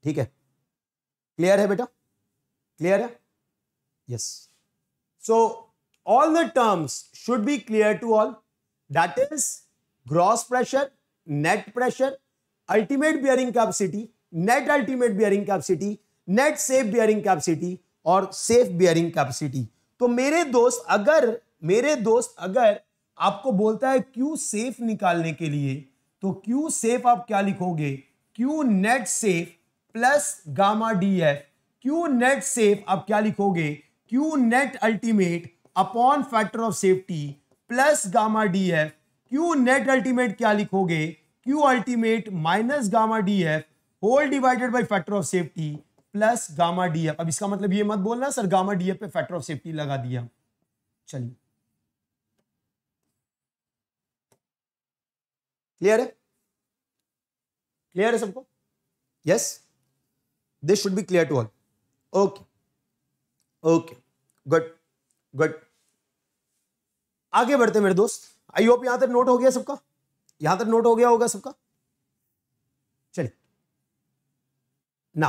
ठीक है क्लियर है बेटा क्लियर है yes so all the terms should be clear to all that is gross pressure net pressure ultimate bearing capacity net ultimate bearing capacity net safe bearing capacity और safe bearing capacity तो मेरे दोस्त अगर मेरे दोस्त अगर आपको बोलता है क्यू सेफ निकालने के लिए तो क्यू सेफ आप क्या लिखोगे Q net safe plus gamma D F Q net safe आप क्या लिखोगे Q net ultimate upon factor of safety plus gamma D F Q net ultimate क्या लिखोगे Q ultimate minus gamma D F whole divided by factor of safety plus gamma D F अब इसका मतलब ये मत बोलना सर गामा डी एफ पे factor of safety लगा दिया चलिए क्लियर है क्लियर है सबको yes this should be clear to all okay okay good good आगे बढ़ते मेरे दोस्त आई होप यहां तक नोट हो गया सबका यहां तक नोट हो गया होगा सबका चलिए ना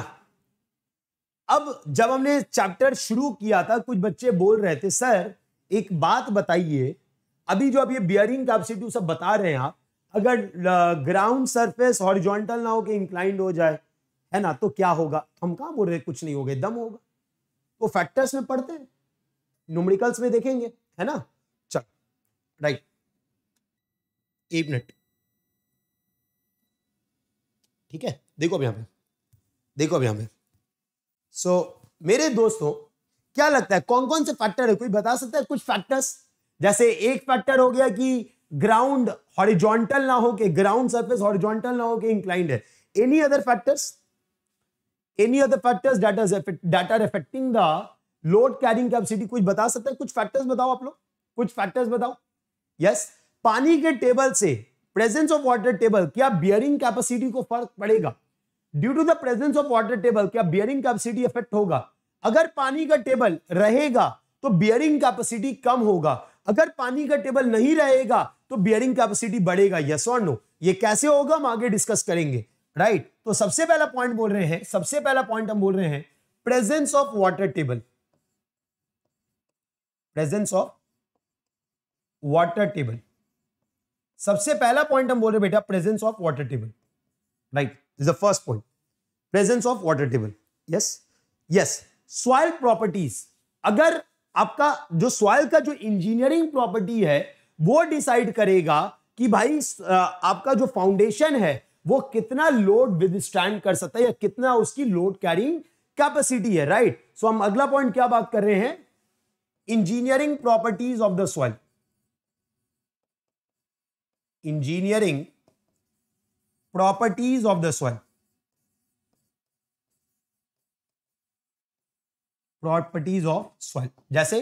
अब जब हमने चैप्टर शुरू किया था कुछ बच्चे बोल रहे थे सर एक बात बताइए अभी जो आप ये बियरिंग कैपेसिटी सब बता रहे हैं आप अगर ग्राउंड सरफेस हॉरिजॉन्टल ना हो कि इंक्लाइंड हो जाए है ना तो क्या होगा हम कहा बोल रहे कुछ नहीं होगा दम होगा तो फैक्टर्स में पढ़ते हैं न्यूमरिकल्स में देखेंगे है ना चलो राइट एक मिनट ठीक है देखो अब यहाँ पे देखो अब यहाँ पे सो so, मेरे दोस्तों क्या लगता है कौन कौन से फैक्टर है कोई बता सकता है कुछ फैक्टर्स जैसे एक फैक्टर हो गया कि ग्राउंड हॉरिजॉन्टल ना हो के ग्राउंड सरफेस हॉरिजॉन्टल ना हो के इंक्लाइंड है any other factors any other factors data data affecting the load carrying capacity कुछ बता सकते हैं कुछ फैक्टर्स बताओ आप लोग कुछ फैक्टर्स बताओ यस yes? पानी के टेबल से प्रेजेंस ऑफ वाटर टेबल क्या बियरिंग कैपेसिटी को फर्क पड़ेगा due to the presence of water table क्या बियरिंग कैपेसिटी इफेक्ट होगा अगर पानी का टेबल रहेगा तो बियरिंग कैपेसिटी कम होगा अगर पानी का टेबल नहीं रहेगा तो बियरिंग कैपेसिटी बढ़ेगा यस और नो ये कैसे होगा हम आगे डिस्कस करेंगे राइट right? तो सबसे पहला पॉइंट बोल रहे हैं सबसे पहला पॉइंट हम बोल रहे हैं presence of water table presence of water table सबसे पहला पॉइंट हम बोल रहे बेटा presence of water table right is the first point presence of water table yes yes soil properties अगर आपका जो सॉइल का जो इंजीनियरिंग प्रॉपर्टी है वो डिसाइड करेगा कि भाई आपका जो फाउंडेशन है वो कितना लोड विद स्टैंड कर सकता है या कितना उसकी लोड कैरिंग कैपेसिटी है राइट right? सो so, हम अगला पॉइंट क्या बात कर रहे हैं engineering properties of the soil engineering properties of the soil properties of soil जैसे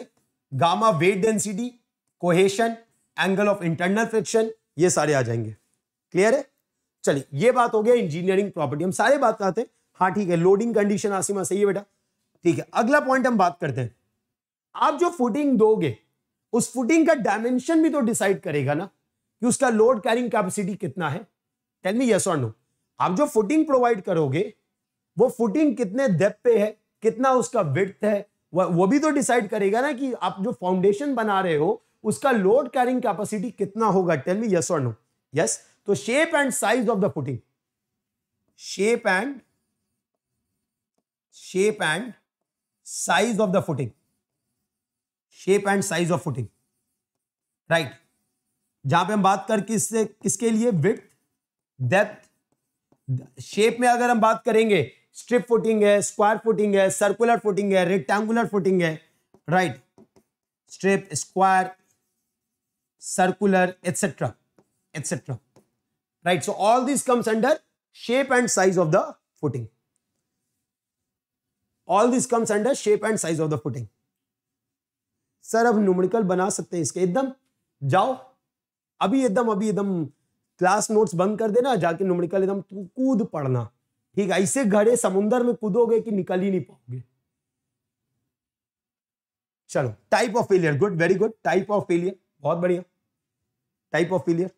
gamma wait density cohesion angle of internal friction ये सारे आ जाएंगे क्लियर है चलिए ये बात हो गया इंजीनियरिंग प्रॉपर्टी हम सारे बात करते हैं हाँ ठीक है लोडिंग कंडीशन आसिमा सही है बेटा ठीक है अगला पॉइंट हम बात करते हैं आप जो फुटिंग दोगे उस फुटिंग का डायमेंशन भी तो डिसाइड करेगा ना कि उसका लोड कैरिंग कैपेसिटी कितना है टेल मी यस और नो आप जो फुटिंग प्रोवाइड करोगे वो फुटिंग कितने डेप पे है कितना उसका विथ है वो भी तो डिसाइड करेगा ना कि आप जो फाउंडेशन बना रहे हो उसका लोड कैरिंग कैपेसिटी कितना होगा टेल मी यस और नो यस तो shape and size of the footing shape and shape and size of the footing shape and size of footing right जहां पे हम बात कर किससे किसके लिए विथ डेप्थ शेप में अगर हम बात करेंगे स्ट्रिप फुटिंग है स्क्वायर फुटिंग है सर्कुलर फुटिंग है रेक्टेंगुलर फुटिंग है right strip square circular etcetera etcetera right so all this comes under shape and size of the footing all this comes under shape and size of the footing sir अब numerical बना सकते हैं इसके एकदम जाओ अभी एकदम अभी एकदम क्लास नोट्स बंद कर देना जाके नुमड़िकल एकदम कूद पढ़ना ठीक है ऐसे घड़े समुन्द्र में कूदोगे कि निकल ही नहीं पाओगे चलो type of failure good very good type of failure बहुत बढ़िया टाइप ऑफ फेलियर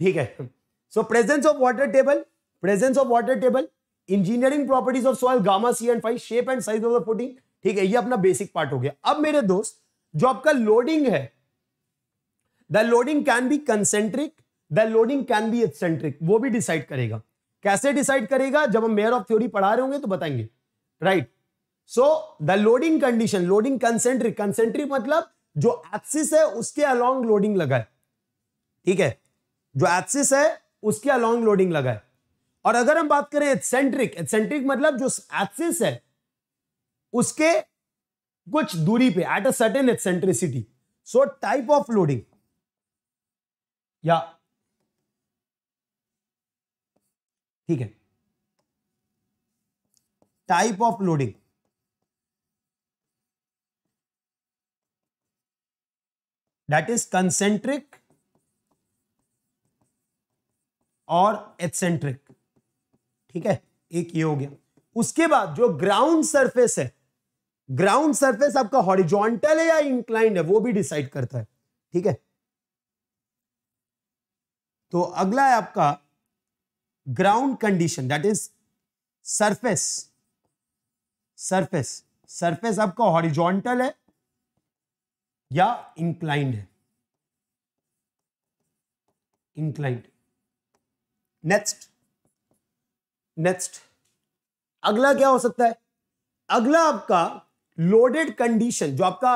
ठीक है so presence of water table presence of water table engineering properties of soil gamma C and phi shape and size of the footing ठीक है ये अपना basic part हो गया अब मेरे दोस्त जो आपका लोडिंग है the loading can be concentric the loading can be eccentric वो भी डिसाइड करेगा कैसे डिसाइड करेगा जब हम मेयर ऑफ थ्योरी पढ़ा रहे होंगे तो बताएंगे right so the loading condition loading concentric concentric मतलब जो एक्सिस है उसके अलोंग लोडिंग लगा है ठीक है जो एक्सिस है उसके अलोंग लोडिंग लगा है और अगर हम बात करें एक्सेंट्रिक एक्सेंट्रिक मतलब जो एक्सिस है उसके कुछ दूरी पे at a certain eccentricity so type of loading या ठीक है type of loading that is concentric और एथसेंट्रिक ठीक है एक ये हो गया उसके बाद जो ग्राउंड सरफेस है ग्राउंड सरफेस आपका हॉरिजॉन्टल है या इंक्लाइंड है वो भी डिसाइड करता है ठीक है तो अगला है आपका ground condition that is surface surface surface आपका हॉरिजॉन्टल है या इंक्लाइंड है इंक्लाइंड नेक्स्ट नेक्स्ट अगला क्या हो सकता है अगला आपका लोडेड कंडीशन जो आपका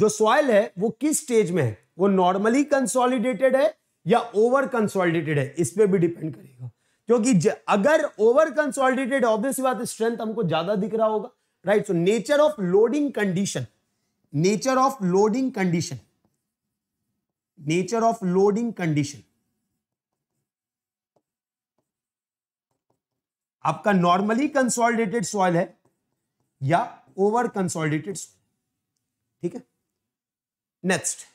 जो सॉइल है वो किस स्टेज में है वो नॉर्मली कंसोलिडेटेड है या ओवर कंसोलिडेटेड है इस पर भी डिपेंड करेगा क्योंकि अगर ओवर कंसोलिडेटेड ऑब्वियस बात स्ट्रेंथ हमको ज्यादा दिख रहा होगा right so nature of loading condition nature of loading condition nature of loading condition आपका नॉर्मली कंसोलिडेटेड सॉइल है या ओवर कंसोलिडेटेड ठीक है नेक्स्ट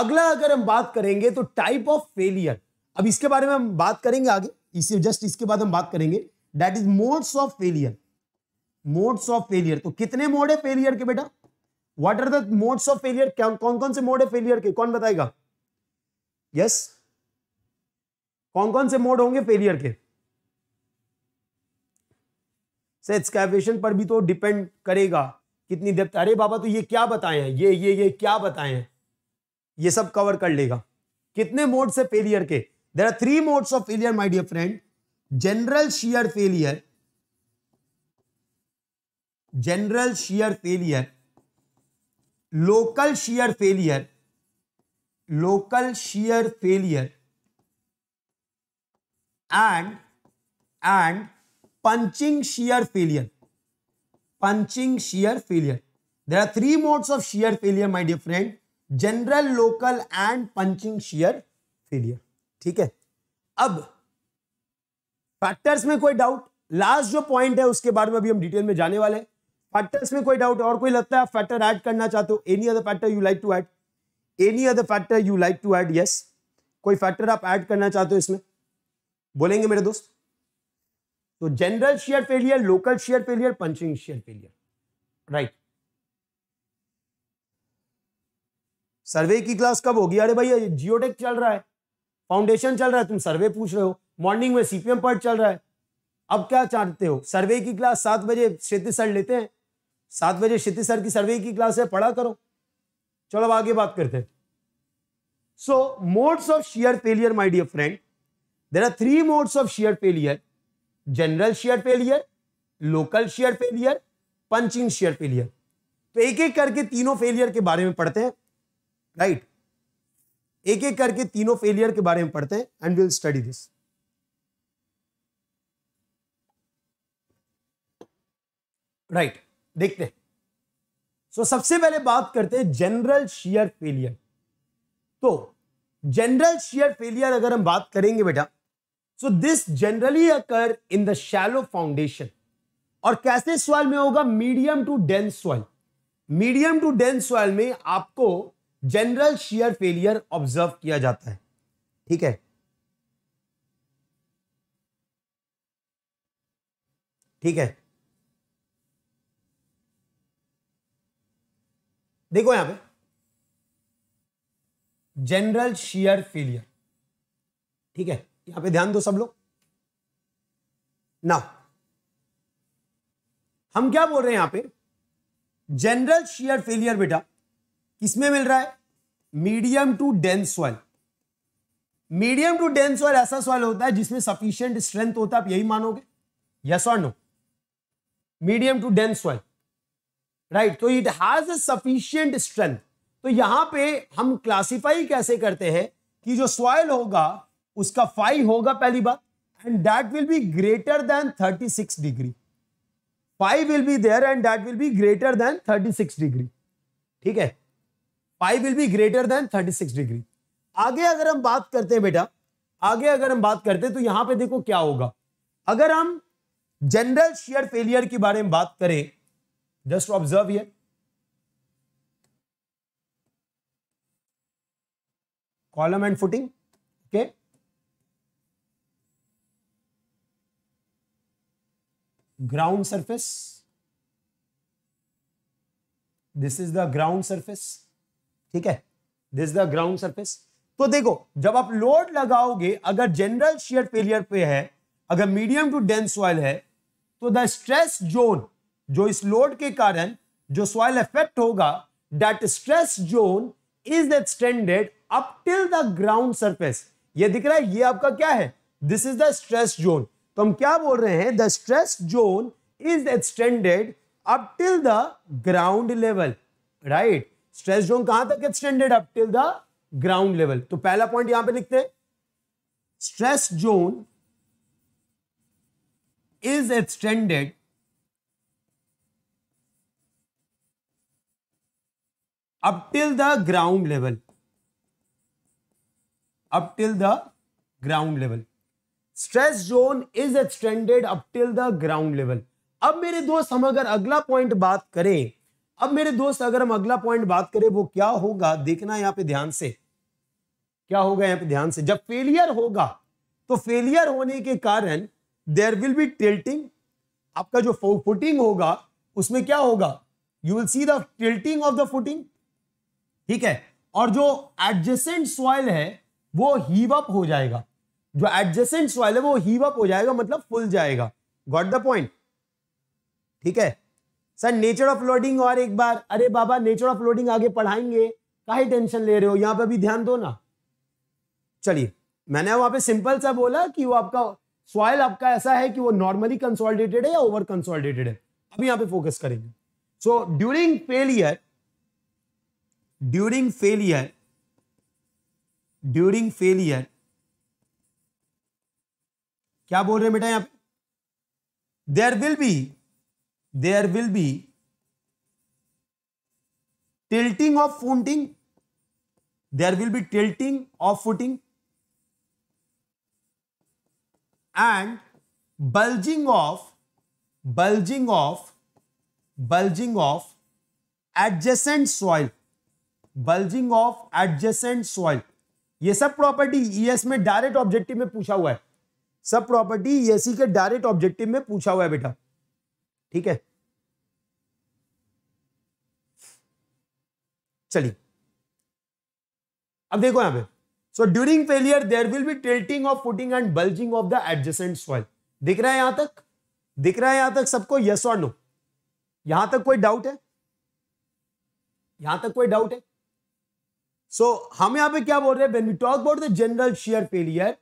अगला अगर हम बात करेंगे तो टाइप ऑफ फेलियर अब इसके बारे में हम बात करेंगे आगे इसे जस्ट इसके बाद हम बात करेंगे that is modes of failure modes of failure तो कितने मोड है फेलियर के बेटा what are the modes of failure कौन कौन से मोड है फेलियर के कौन बताएगा यस yes? कौन कौन से मोड होंगे फेलियर के से पर भी तो डिपेंड करेगा कितनी डेप्थ अरे बाबा तो ये क्या बताए हैं ये ये ये क्या बताए हैं ये सब कवर कर लेगा कितने मोड्स है फेलियर के there are three modes of failure my dear friend general shear failure general shear failure local shear failure local shear failure and and punching shear failure punching shear failure there are three modes of shear failure my dear friend general local and punching shear failure ठीक है अब factors में कोई doubt last जो point है उसके बारे में अभी हम डिटेल में जाने वाले हैं फैक्टर्स में कोई डाउट और कोई लगता है फैक्टर ऐड करना चाहते हो any other factor you like to add any other factor you like to add yes कोई फैक्टर आप ऐड करना चाहते हो इसमें बोलेंगे मेरे दोस्त तो general shear failure local shear failure punching shear failure right survey की क्लास कब होगी अरे भाई जियोटेक चल रहा है फाउंडेशन चल रहा है तुम सर्वे पूछ रहे हो मॉर्निंग में सीपीएम पार्ट चल रहा है अब क्या चाहते हो सर्वे की क्लास सात बजे क्षेत्र सर लेते हैं सात बजे क्षेत्र सर की सर्वे की क्लास है पढ़ा करो चलो अब आगे बात करते हैं so modes of shear failure my dear friend there are three modes of shear failure general shear failure local shear failure punching shear failure तो एक एक करके तीनों फेलियर के बारे में पढ़ते हैं राइट एक एक करके तीनों फेलियर के बारे में पढ़ते हैं and will study this right देखते हैं सो so, सबसे पहले बात करते हैं जनरल शेयर फेलियर तो जनरल शेयर फेलियर अगर हम बात करेंगे बेटा so this generally occur in the shallow foundation और कैसे सॉइल में होगा medium to dense soil medium to dense soil में आपको जनरल शेयर फेलियर ऑब्जर्व किया जाता है ठीक है ठीक है देखो यहां पे जनरल शेयर फेलियर ठीक है यहां पे ध्यान दो सब लोग ना हम क्या बोल रहे हैं यहां पे जनरल शेयर फेलियर बेटा किसमें मिल रहा है medium to dense soil medium to dense soil ऐसा सॉइल होता है जिसमें सफिशियंट स्ट्रेंथ होता है आप यही मानोगे यस और no medium to dense soil right तो it has a sufficient strength तो यहां पे हम क्लासिफाई कैसे करते हैं कि जो सॉइल होगा उसका फाइव होगा पहली बार and that will be greater than 36 degree phi will be there and that will be greater than 36 degree ठीक है phi will be greater than 36 degree आगे अगर हम बात करते हैं बेटा आगे अगर हम बात करते हैं तो यहां पे देखो क्या होगा अगर हम जनरल शेयर फेलियर के बारे में बात करें जस्ट ऑब्जर्व ये column and footing okay okay? ground surface this is the ground surface ठीक है दिस द ग्राउंड सर्फेस तो देखो जब आप लोड लगाओगे अगर जनरल शेयर फेलियर पे है अगर मीडियम टू डेंस सॉइल है तो द स्ट्रेस जोन जो इस लोड के कारण जो सॉइल इफेक्ट होगा that stress zone is extended up till the ground surface ये दिख रहा है ये आपका क्या है this is the stress zone तो हम क्या बोल रहे हैं the stress zone is extended up till the ground level right stress zone कहां तक extended up till the ground level तो पहला पॉइंट यहां पे लिखते हैं stress zone is extended up till the ground level up till the ground level stress zone is extended up till the ground level अब मेरे दोस्त हम अगर अगला पॉइंट बात करें अब मेरे दोस्त अगर हम अगला पॉइंट बात करें वो क्या होगा देखना यहां पे ध्यान से क्या होगा यहां पे ध्यान से जब फेलियर होगा तो फेलियर होने के कारण देर विल बी टिल्टिंग आपका जो फुटिंग होगा उसमें क्या होगा you will see the tilting of the footing ठीक है और जो एडजेसेंट सॉइल है वो हीव अप हो जाएगा जो एडजेसेंट सॉइल है वो हीव अप हो जाएगा मतलब फुल जाएगा गॉट द पॉइंट ठीक है सर नेचर ऑफ लोडिंग और एक बार अरे बाबा नेचर ऑफ लोडिंग आगे पढ़ाएंगे ही टेंशन ले रहे हो यहां पे भी ध्यान दो ना चलिए मैंने वहां पे सिंपल सा बोला कि वो आपका सॉइल आपका ऐसा है कि वो नॉर्मली कंसोलिडेटेड है या ओवर कंसोलिडेटेड है अब यहाँ पे फोकस करेंगे so during failure during failure during failure क्या बोल रहे हैं बेटा यहां पे there will be there will be tilting of footing there will be tilting of footing and bulging of bulging of bulging of adjacent soil bulging of adjacent soil ये सब property ES e में direct objective में पूछा हुआ है सब property ESC e के direct objective में पूछा हुआ है बेटा ठीक है चलिए अब देखो यहां पे so during failure there will be tilting of footing and bulging of the adjacent soil दिख रहा है यहां तक दिख रहा है यहां तक सबको यस और नो यहां तक कोई डाउट है यहां तक कोई डाउट है सो so, हम यहां पे क्या बोल रहे हैं when we talk about the general shear failure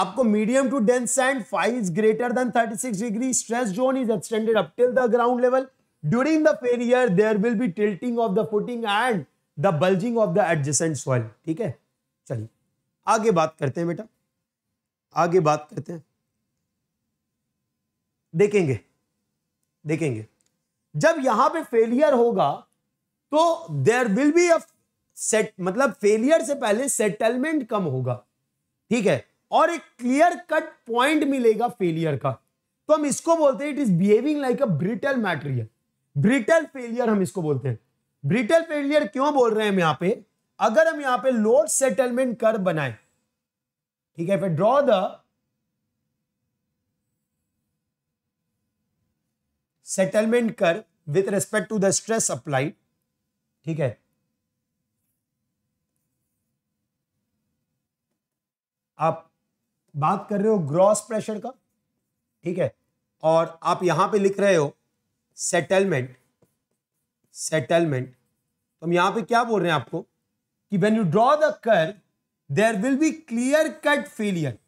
आपको medium to dense sand phi is greater than 36 degree stress zone is extended up till the ground level during the failure there will be tilting of the footing and the bulging of the adjacent soil ठीक है चलिए आगे बात करते हैं बेटा आगे बात करते हैं देखेंगे देखेंगे जब यहां पे फेलियर होगा तो there will be a set मतलब फेलियर से पहले सेटलमेंट कम होगा ठीक है और एक क्लियर कट पॉइंट मिलेगा फेलियर का तो हम इसको बोलते हैं it is behaving like a brittle material brittle failure हम इसको बोलते हैं ब्रिटल फेलियर क्यों बोल रहे हैं हम यहां पे अगर हम यहां पे लोड सेटलमेंट कर बनाए ठीक है फिर draw the settlement curve with respect to the stress applied ठीक है आप बात कर रहे हो ग्रॉस प्रेशर का ठीक है और आप यहां पे लिख रहे हो सेटलमेंट सेटलमेंट तो हम यहां पे क्या बोल रहे हैं आपको कि when you draw the curve there will be clear cut failure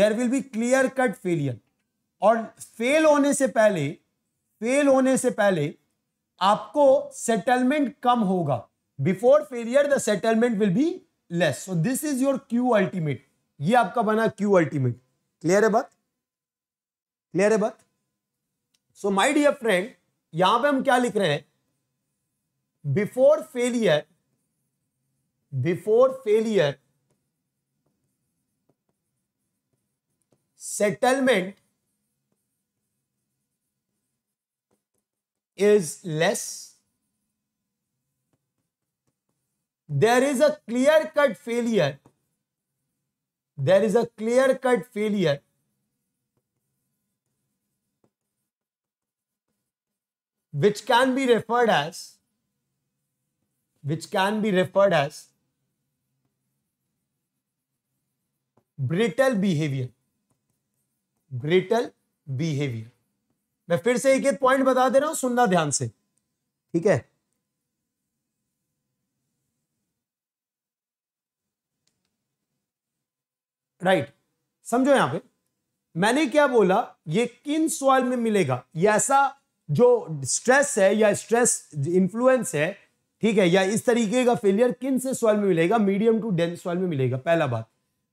there will be clear cut failure और फेल होने से पहले फेल होने से पहले आपको सेटलमेंट कम होगा before failure the settlement will be less so this is your Q ultimate ये आपका बना क्यू अल्टीमेट क्लियर है बात क्लियर है बात सो माय डियर फ्रेंड यहां पे हम क्या लिख रहे हैं before failure before failure settlement is less there is a clear cut failure there is a clear cut failure which can be referred as which can be referred as brittle behavior brittle behavior मैं फिर से एक एक point बता दे रहा हूं सुनना ध्यान से ठीक है राइट समझो यहां पे मैंने क्या बोला ये किन सॉइल में मिलेगा ये ऐसा जो स्ट्रेस है या स्ट्रेस इंफ्लुएंस है ठीक है या इस तरीके का फेलियर किन से सॉइल में मिलेगा मीडियम टू डेंस सॉइल में मिलेगा पहला बात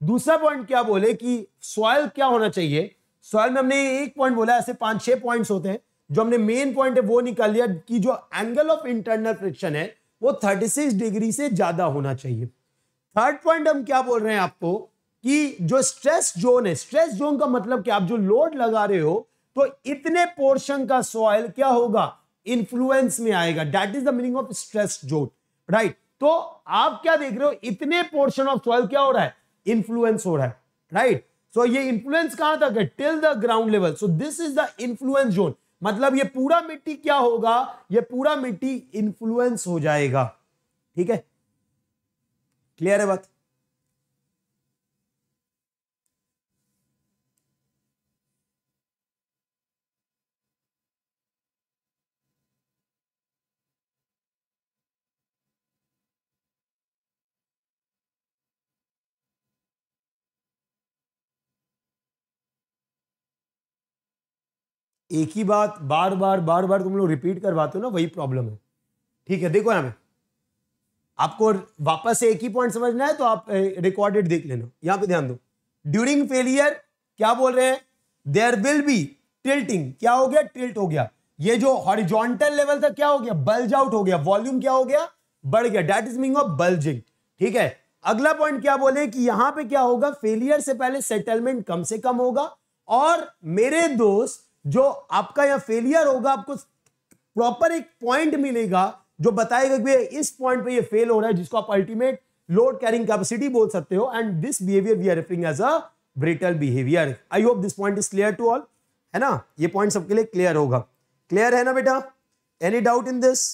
दूसरा पॉइंट क्या बोले कि सॉइल क्या होना चाहिए सॉइल में हमने एक पॉइंट बोला ऐसे पांच छह पॉइंट होते हैं जो हमने मेन पॉइंट है वो निकाल लिया कि जो एंगल ऑफ इंटरनल फ्रिक्शन है वो 36 डिग्री से ज्यादा होना चाहिए थर्ड पॉइंट हम क्या बोल रहे हैं आपको कि जो स्ट्रेस जोन है स्ट्रेस जोन का मतलब कि आप जो लोड लगा रहे हो तो इतने पोर्शन का सॉइल क्या होगा इन्फ्लुएंस में आएगा that is the meaning of stress zone right तो आप क्या देख रहे हो इतने पोर्शन ऑफ सॉइल क्या हो रहा है इन्फ्लुएंस हो रहा है राइट right? सो so, ये इन्फ्लुएंस कहां तक है till the ground level so this is the influence zone मतलब ये पूरा मिट्टी क्या होगा ये पूरा मिट्टी इन्फ्लुएंस हो जाएगा ठीक है क्लियर है बात एक ही बात बार बार बार बार तुम लोग रिपीट करवाते हो ना वही प्रॉब्लम है ठीक है देखो यहां पे आपको वापस से एक ही पॉइंट समझना है तो आप रिकॉर्डेड देख लेना यहां पे ध्यान दो ड्यूरिंग फेलियर क्या बोल रहे हैं देयर विल बी टिल्टिंग क्या हो गया टिल्ट हो गया ये जो हॉरिजॉन्टल लेवल था क्या हो गया बल्ज आउट हो गया वॉल्यूम क्या हो गया बढ़ गया that is meaning of bulging ठीक है अगला पॉइंट क्या बोले कि यहां पे क्या होगा फेलियर से पहले सेटलमेंट कम से कम होगा और मेरे दोस्त जो आपका यहाँ फेलियर होगा आपको प्रॉपर एक पॉइंट मिलेगा जो बताएगा कि इस पॉइंट पे ये फेल हो रहा है जिसको आप अल्टीमेट लोड कैरिंग कैपेसिटी बोल सकते हो and this behaviour we are referring as a brittle behaviour I hope this point is clear to all है ना ये पॉइंट सबके लिए क्लियर होगा क्लियर है ना बेटा एनी डाउट इन दिस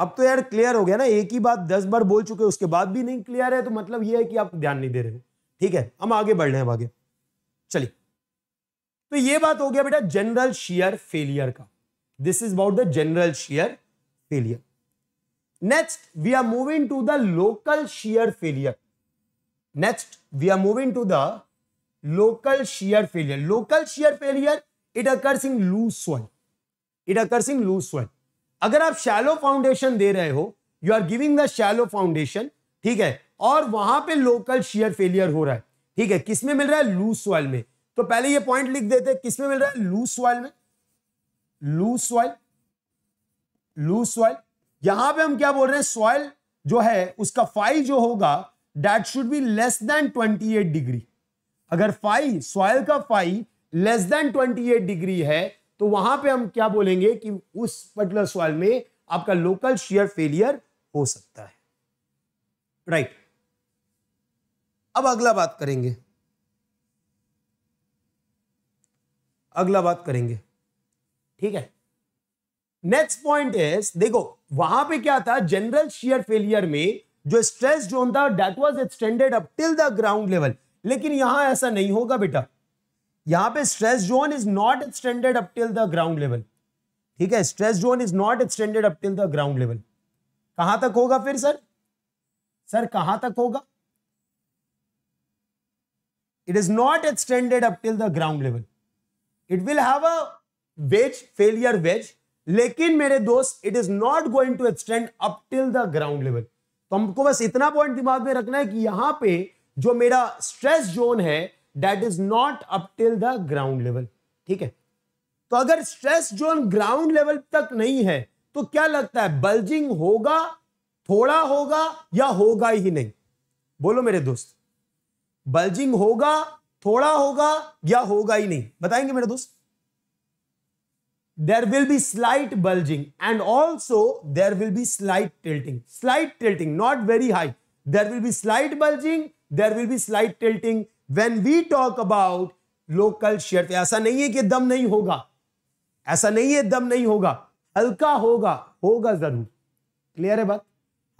अब तो यार क्लियर हो गया ना एक ही बात दस बार बोल चुके उसके बाद भी नहीं क्लियर है तो मतलब ये है कि आप ध्यान नहीं दे रहे हो ठीक है हम आगे बढ़ रहे हैं आगे चलिए तो ये बात हो गया बेटा जनरल शेयर फेलियर का this is about the general shear failure next we are moving to the local shear failure next we are moving to the local shear failure local shear failure it occurs in loose soil it occurs in loose soil अगर आप shallow foundation दे रहे हो you are giving the shallow foundation ठीक है और वहां पे लोकल शेयर फेलियर हो रहा है ठीक है किसमें मिल रहा है लूज सोइल में तो पहले ये पॉइंट लिख देते किसमें मिल रहा है लूज सॉइल में लूज सॉइल लूज सॉइल यहां पे हम क्या बोल रहे हैं सॉइल जो है उसका फाइव जो होगा that should be less than 28 degree अगर फाइव सॉइल का फाइव लेस देन 28 डिग्री है तो वहां पे हम क्या बोलेंगे कि उस पर्टिकुलर सॉइल में आपका लोकल शेयर फेलियर हो सकता है राइट right. अब अगला बात करेंगे अगला बात करेंगे ठीक है नेक्स्ट पॉइंट इज देखो वहां पे क्या था जनरल शेयर फेलियर में जो स्ट्रेस जोन था that was extended up till the ground level लेकिन यहां ऐसा नहीं होगा बेटा यहां पे stress zone is not extended up till the ground level ठीक है stress zone is not extended up till the ground level कहां तक होगा फिर सर सर कहां तक होगा it is not extended up till the ground level it will have a wedge failure veg लेकिन मेरे दोस्त it is not going to extend up till the ground level तो हमको बस इतना पॉइंट दिमाग में रखना है कि यहां पे जो मेरा स्ट्रेस जोन है that is not up till the ground level ठीक है तो अगर स्ट्रेस जोन ग्राउंड लेवल तक नहीं है तो क्या लगता है बल्जिंग होगा थोड़ा होगा या होगा ही नहीं बोलो मेरे दोस्त बल्जिंग होगा थोड़ा होगा या होगा ही नहीं बताएंगे मेरे दोस्त there will be slight bulging and also there will be slight tilting slight tilting not very high there will be slight bulging there will be slight tilting when we talk about local shear ऐसा नहीं है कि दम नहीं होगा ऐसा नहीं है दम नहीं होगा हल्का होगा होगा जरूर क्लियर है बात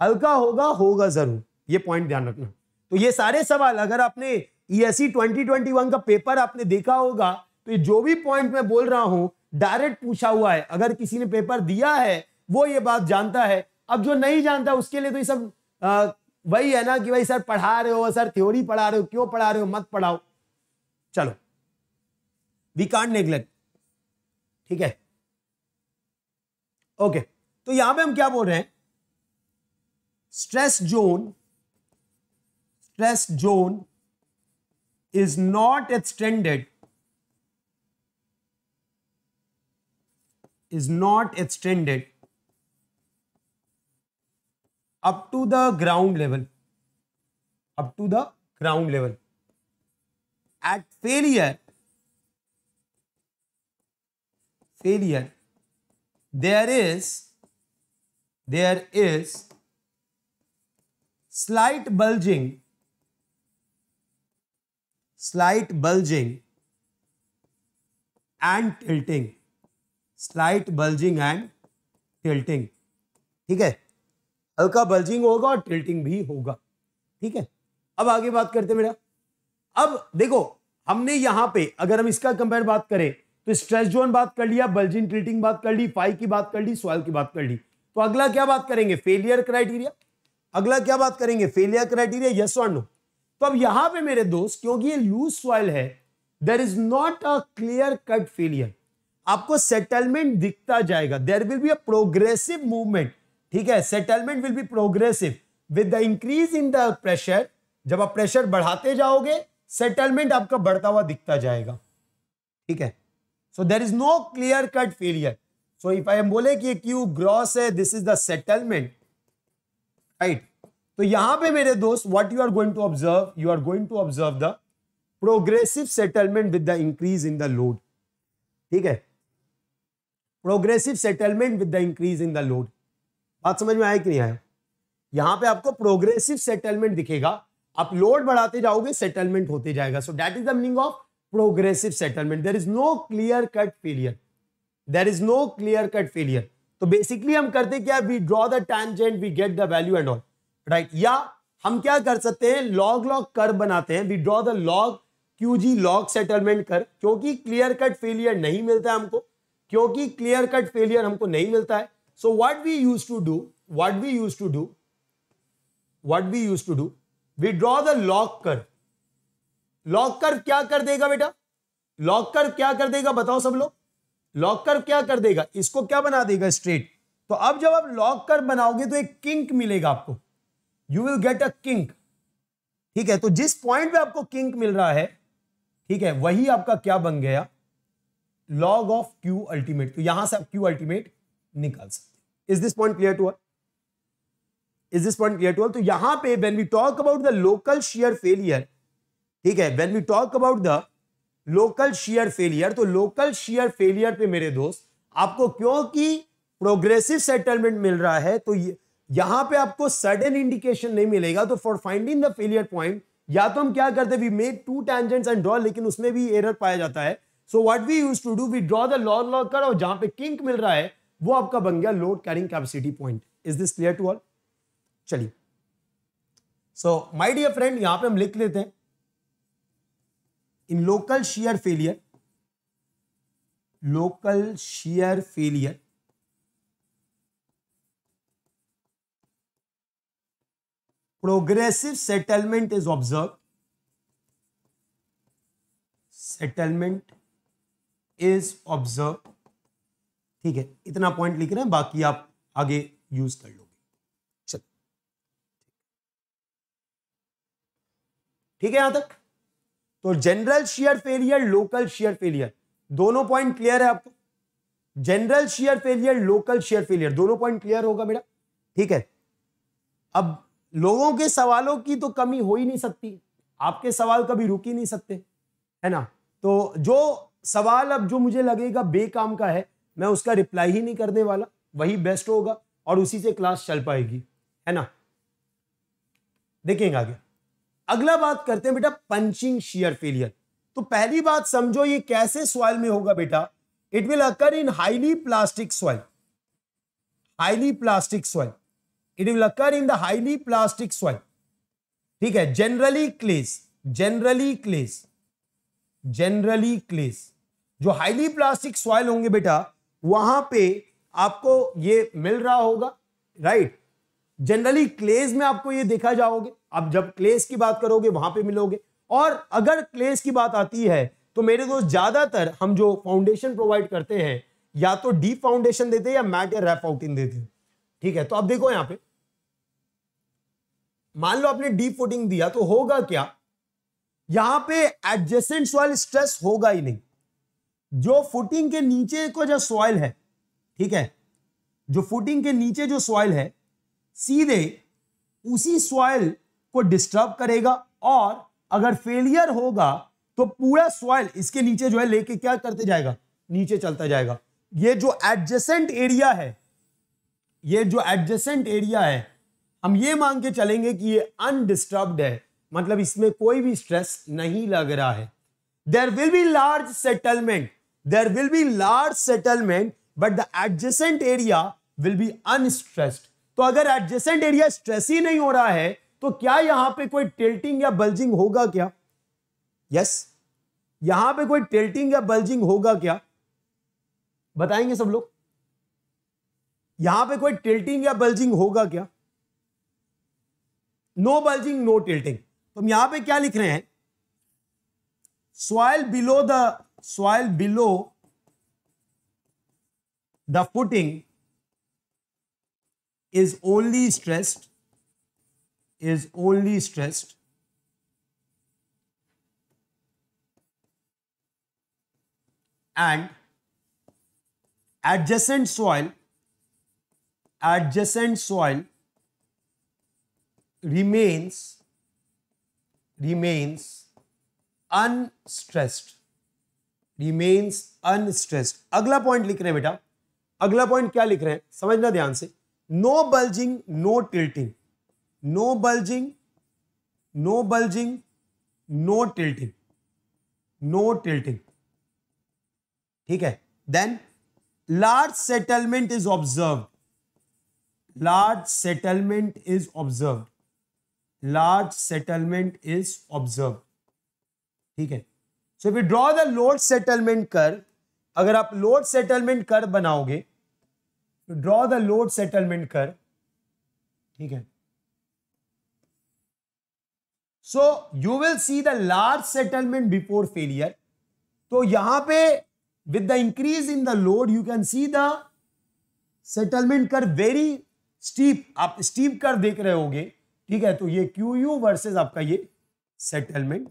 हल्का होगा होगा जरूर ये पॉइंट ध्यान रखना तो ये सारे सवाल अगर आपने ईएससी e 2021 e का पेपर आपने देखा होगा तो ये जो भी पॉइंट मैं बोल रहा हूं डायरेक्ट पूछा हुआ है अगर किसी ने पेपर दिया है वो ये बात जानता है अब जो नहीं जानता उसके लिए तो ये सब आ, वही है ना कि भाई सर पढ़ा रहे हो सर थ्योरी पढ़ा रहे हो क्यों पढ़ा रहे हो मत पढ़ाओ चलो वी कांट नेग्लेक्ट ठीक है ओके तो यहां पे हम क्या बोल रहे हैं stress zone stress zone is not extended is not extended up to the ground level up to the ground level at failure failure there is there is slight bulging slight bulging and tilting slight bulging and tilting ठीक है हल्का bulging होगा और tilting भी होगा ठीक है अब आगे बात करते मेरा अब देखो हमने यहां पे अगर हम इसका कंपेयर बात करें तो स्ट्रेस जोन बात कर लिया बल्जिंग टिल्टिंग बात कर ली फाइव की बात कर ली सॉइल की बात कर ली तो अगला क्या बात करेंगे फेलियर क्राइटेरिया अगला क्या बात करेंगे फेलियर क्राइटेरिया यस और नो तो अब यहां पे मेरे दोस्त क्योंकि ये लूज सॉइल है there is not a clear cut failure आपको सेटलमेंट दिखता जाएगा there will be a progressive movement ठीक है settlement will be progressive with the increase in the pressure जब आप प्रेशर बढ़ाते जाओगे सेटलमेंट आपका बढ़ता हुआ दिखता जाएगा ठीक है so there is no clear cut failure so if I am बोले कि क्यू ग्रॉस है this is the settlement right तो यहां पे मेरे दोस्त what you are going to observe you are going to observe the progressive settlement with the increase in the load ठीक है progressive settlement with the increase in the load बात समझ में आया कि नहीं आया यहां पे आपको प्रोग्रेसिव सेटलमेंट दिखेगा आप लोड बढ़ाते जाओगे सेटलमेंट होते जाएगा so that is the meaning of progressive settlement there is no clear cut failure there is no clear cut failure तो बेसिकली हम करते क्या we draw the tangent we get the value and all right right? या हम क्या कर सकते हैं लॉग लॉग कर बनाते हैं we draw the log Q G log settlement curve क्योंकि क्लियर कट फेलियर नहीं मिलता है हमको क्योंकि क्लियर कट फेलियर हमको नहीं मिलता है so what we use to do what we use to do what we use to do we draw the log curve log curve क्या कर देगा बेटा लॉक कर क्या कर देगा बताओ सब लोग लॉक कर क्या कर देगा इसको क्या बना देगा स्ट्रेट तो अब जब आप लॉक कर बनाओगे तो एक किंक मिलेगा आपको you will get a kink ठीक है तो जिस पॉइंट पे आपको किंक मिल रहा है ठीक है वही आपका क्या बन गया लॉग ऑफ क्यू अल्टीमेट तो यहां से आप क्यू अल्टीमेट निकाल सकते is this point clear to is this point clear to तो यहां पे when we talk about the local shear failure ठीक है when we talk about the local shear failure तो लोकल शेयर फेलियर पे मेरे दोस्त आपको क्योंकि प्रोग्रेसिव सेटलमेंट मिल रहा है तो ये यहां पे आपको सडन इंडिकेशन नहीं मिलेगा तो for finding the failure point या तो हम क्या करते we make two tangents and draw लेकिन उसमें भी एरर पाया जाता है so what we use to do we draw the log log curve और जहां पे किंक मिल रहा है वो आपका बन गया load carrying capacity point is this clear to all चलिए सो माई डियर फ्रेंड यहां पर हम लिख लेते हैं in local shear failure local shear failure progressive settlement is observed settlement is observed ठीक है इतना पॉइंट लिख रहे हैं बाकी आप आगे यूज कर लोगे चलो ठीक है यहां तक तो general shear failure local shear failure दोनों पॉइंट क्लियर है आपको general shear failure local shear failure दोनों पॉइंट क्लियर होगा मेरा ठीक है अब लोगों के सवालों की तो कमी हो ही नहीं सकती आपके सवाल कभी रुक ही नहीं सकते है ना तो जो सवाल अब जो मुझे लगेगा बेकाम का है मैं उसका रिप्लाई ही नहीं करने वाला वही बेस्ट होगा और उसी से क्लास चल पाएगी है ना देखेंगे आगे अगला बात करते हैं बेटा पंचिंग शेयर फेलियर तो पहली बात समझो ये कैसे सॉइल में होगा बेटा it will occur in highly plastic soil highly plastic soil it will occur in the highly plastic soil ठीक है generally clays generally clays generally clays जो हाईली प्लास्टिक सॉइल होंगे बेटा वहां पे आपको ये मिल रहा होगा राइट जनरली क्लेज में आपको ये देखा जाओगे आप जब क्लेज की बात करोगे वहां पे मिलोगे और अगर क्लेज की बात आती है तो मेरे दोस्त ज्यादातर हम जो फाउंडेशन प्रोवाइड करते हैं या तो डीप फाउंडेशन देते हैं या मैट या रैप आउटिंग देते हैं ठीक है तो अब देखो यहां पे मान लो आपने डीप फुटिंग दिया तो होगा क्या यहां पे एडजेसेंट सॉइल स्ट्रेस होगा ही नहीं जो फुटिंग के नीचे को जो सॉइल है ठीक है जो फुटिंग के नीचे जो सॉइल है सीधे उसी सॉइल को डिस्टर्ब करेगा और अगर फेलियर होगा तो पूरा सॉइल इसके नीचे जो है लेके क्या करते जाएगा नीचे चलता जाएगा ये जो एडजेसेंट एरिया है ये जो एडजेसेंट एरिया है हम ये मांग के चलेंगे कि ये अनडिस्टर्ब्ड है मतलब इसमें कोई भी स्ट्रेस नहीं लग रहा है there will be large settlement there will be large settlement but the adjacent area will be unstressed तो अगर एडजेसेंट एरिया स्ट्रेस ही नहीं हो रहा है तो क्या यहां पे कोई टिल्टिंग या बल्जिंग होगा क्या यस yes. यहां पे कोई टिल्टिंग या बल्जिंग होगा क्या बताएंगे सब लोग यहां पे कोई टिल्टिंग या बल्जिंग होगा क्या नो बल्जिंग नो टिल्टिंग तो हम यहां पे क्या लिख रहे हैं soil below the soil below the footing is only stressed is only stressed and adjacent soil adjacent soil remains remains unstressed remains unstressed अगला पॉइंट लिख रहे हैं बेटा अगला पॉइंट क्या लिख रहे हैं समझना ध्यान से no bulging no tilting no bulging no bulging no tilting no tilting ठीक है then large settlement is observed large settlement is observe large settlement is observe ठीक है so we draw the load settlement curve अगर आप load settlement कर बनाओगे तो draw the load settlement curve ठीक है so you will see the large settlement before failure तो यहां पे with the increase in the load you can see the settlement curve very steep आप स्टीप कर देख रहे होंगे ठीक है तो ये क्यू यू वर्सेज आपका ये सेटलमेंट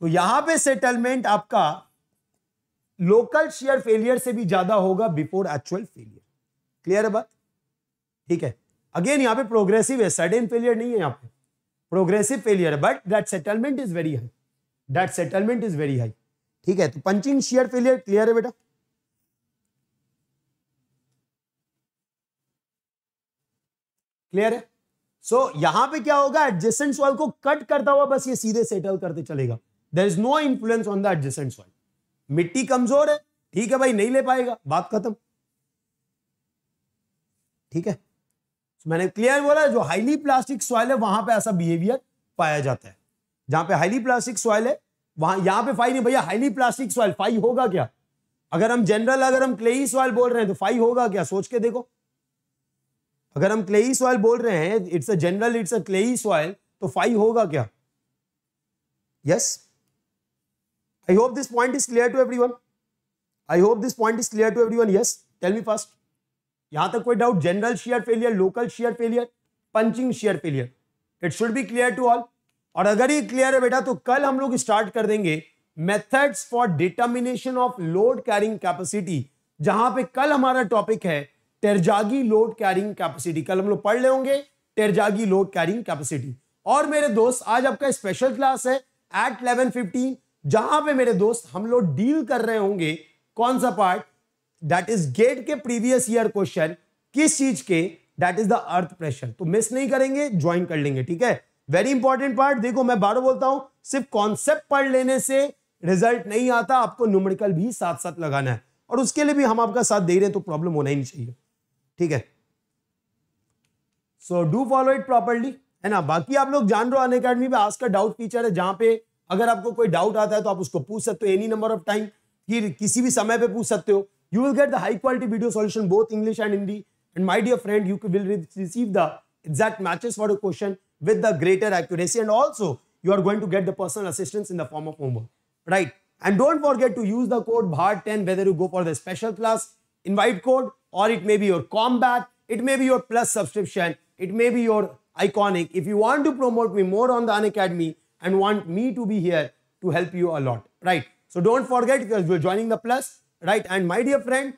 तो यहां पे सेटलमेंट आपका लोकल शेयर फेलियर से भी ज्यादा होगा बिफोर एक्चुअल फेलियर क्लियर है बात ठीक है अगेन यहां पे प्रोग्रेसिव है सडन फेलियर नहीं है यहां पे प्रोग्रेसिव फेलियर है but that settlement is very high that settlement is very high ठीक है तो पंचिंग शेयर फेलियर क्लियर है बेटा क्लियर है सो so, यहां पे क्या होगा एडजेसेंट सॉइल को कट करता हुआ बस ये सीधे सेटल करते चलेगा there is no influence on the adjacent soil मिट्टी कमजोर है ठीक है भाई नहीं ले पाएगा बात खत्म ठीक है so, मैंने क्लियर बोला जो हाईली प्लास्टिक सॉइल है वहां पर ऐसा बिहेवियर पाया जाता है जहां पे हाईली प्लास्टिक सॉइल है वहां यहां पे फाइव नहीं भैया हाईली प्लास्टिक सॉइल फाइव होगा क्या अगर हम जनरल अगर हम क्लेई सॉइल बोल रहे हैं तो फाइव होगा क्या सोच के देखो अगर हम क्लेई सॉइल बोल रहे हैं it's a general it's a clayey soil तो फाइव होगा क्या yes I hope this point is clear to everyone I hope this point is clear to everyone yes tell me first यहां तक कोई doubt general shear failure local shear failure punching shear failure it should be clear to all और अगर ये clear है बेटा तो कल हम लोग स्टार्ट कर देंगे methods for determination of load carrying capacity जहां पे कल हमारा टॉपिक है टेरजागी लोड कैरिंग कैपेसिटी कल हम लोग पढ़ ले होंगे टेरजागी लोड कैरिंग कैपेसिटी और मेरे दोस्त आज आपका स्पेशल क्लास है एट इलेवन फिफ्टीन जहां पे मेरे दोस्त हम लोग डील कर रहे होंगे कौन सा पार्ट दैट इज गेट के प्रीवियस ईयर क्वेश्चन किस चीज के that is the earth pressure तो मिस नहीं करेंगे ज्वाइन कर लेंगे ठीक है वेरी इंपॉर्टेंट पार्ट देखो मैं बारो बोलता हूं सिर्फ कॉन्सेप्ट पढ़ लेने से रिजल्ट नहीं आता आपको न्यूमेरिकल भी साथ साथ लगाना है और उसके लिए भी हम आपका साथ दे रहे हैं तो प्रॉब्लम होना ही नहीं चाहिए ठीक है so do follow it properly है ना बाकी आप लोग जान रहे हो अन अकेडमी आज का डाउट फीचर है जहां पे अगर आपको कोई डाउट आता है तो आप उसको पूछ सकते हो एनी नंबर ऑफ टाइम कि किसी भी समय पे पूछ सकते हो you will get the high quality video solution both English and Hindi and my dear friend you will receive the exact matches for a question with the greater accuracy and also you are going to get the personal assistance in the form of homework right and don't forget to use the code भार ten whether you go for the special class invite code or it may be your combat, it may be your plus subscription, it may be your iconic. If you want to promote me more on the Unacademy and want me to be here to help you a lot, right? So don't forget because you're joining the plus, right? And my dear friend,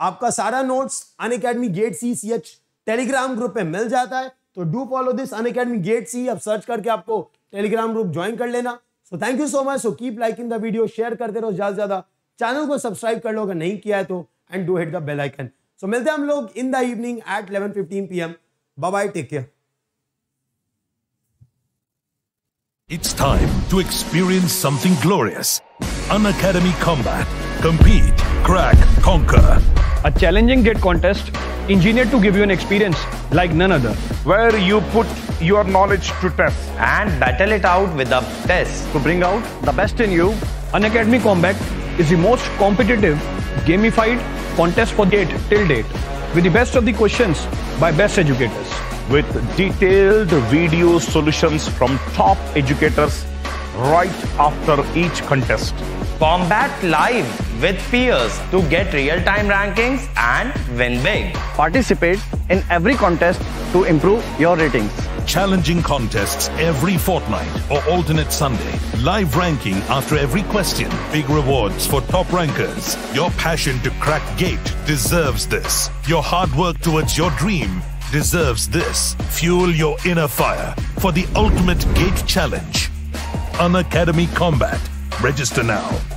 आपका सारा notes Unacademy GATE C C H Telegram group पे मिल जाता है तो do follow this Unacademy GATE C अब search करके आपको टेलीग्राम ग्रुप ज्वाइन कर लेना so thank you so much so keep liking the video share करते रहो ज्यादा से ज्यादा चैनल को सब्सक्राइब कर लो अगर नहीं किया है तो and do hit the bell icon so so, मिलते हैं हम लोग in the evening at eleven fifteen P M bye take care It's time to experience something glorious. Academy Combat. Compete, crack, conquer. A challenging jet contest engineered to give you an experience like none other. Where you put your knowledge to test. And battle it out with a test. To bring out the best in you. An Academy Combat is the most competitive, gamified contest for date till date with the best of the questions by best educators. With detailed video solutions from top educators right after each contest. Combat live with peers to get real-time rankings and win big. Participate in every contest to improve your ratings. Challenging contests every fortnight or alternate Sunday. Live ranking after every question. Big rewards for top rankers. Your passion to crack gate deserves this. Your hard work towards your dream deserves this. Fuel your inner fire for the ultimate gate challenge. academy Combat. Register now.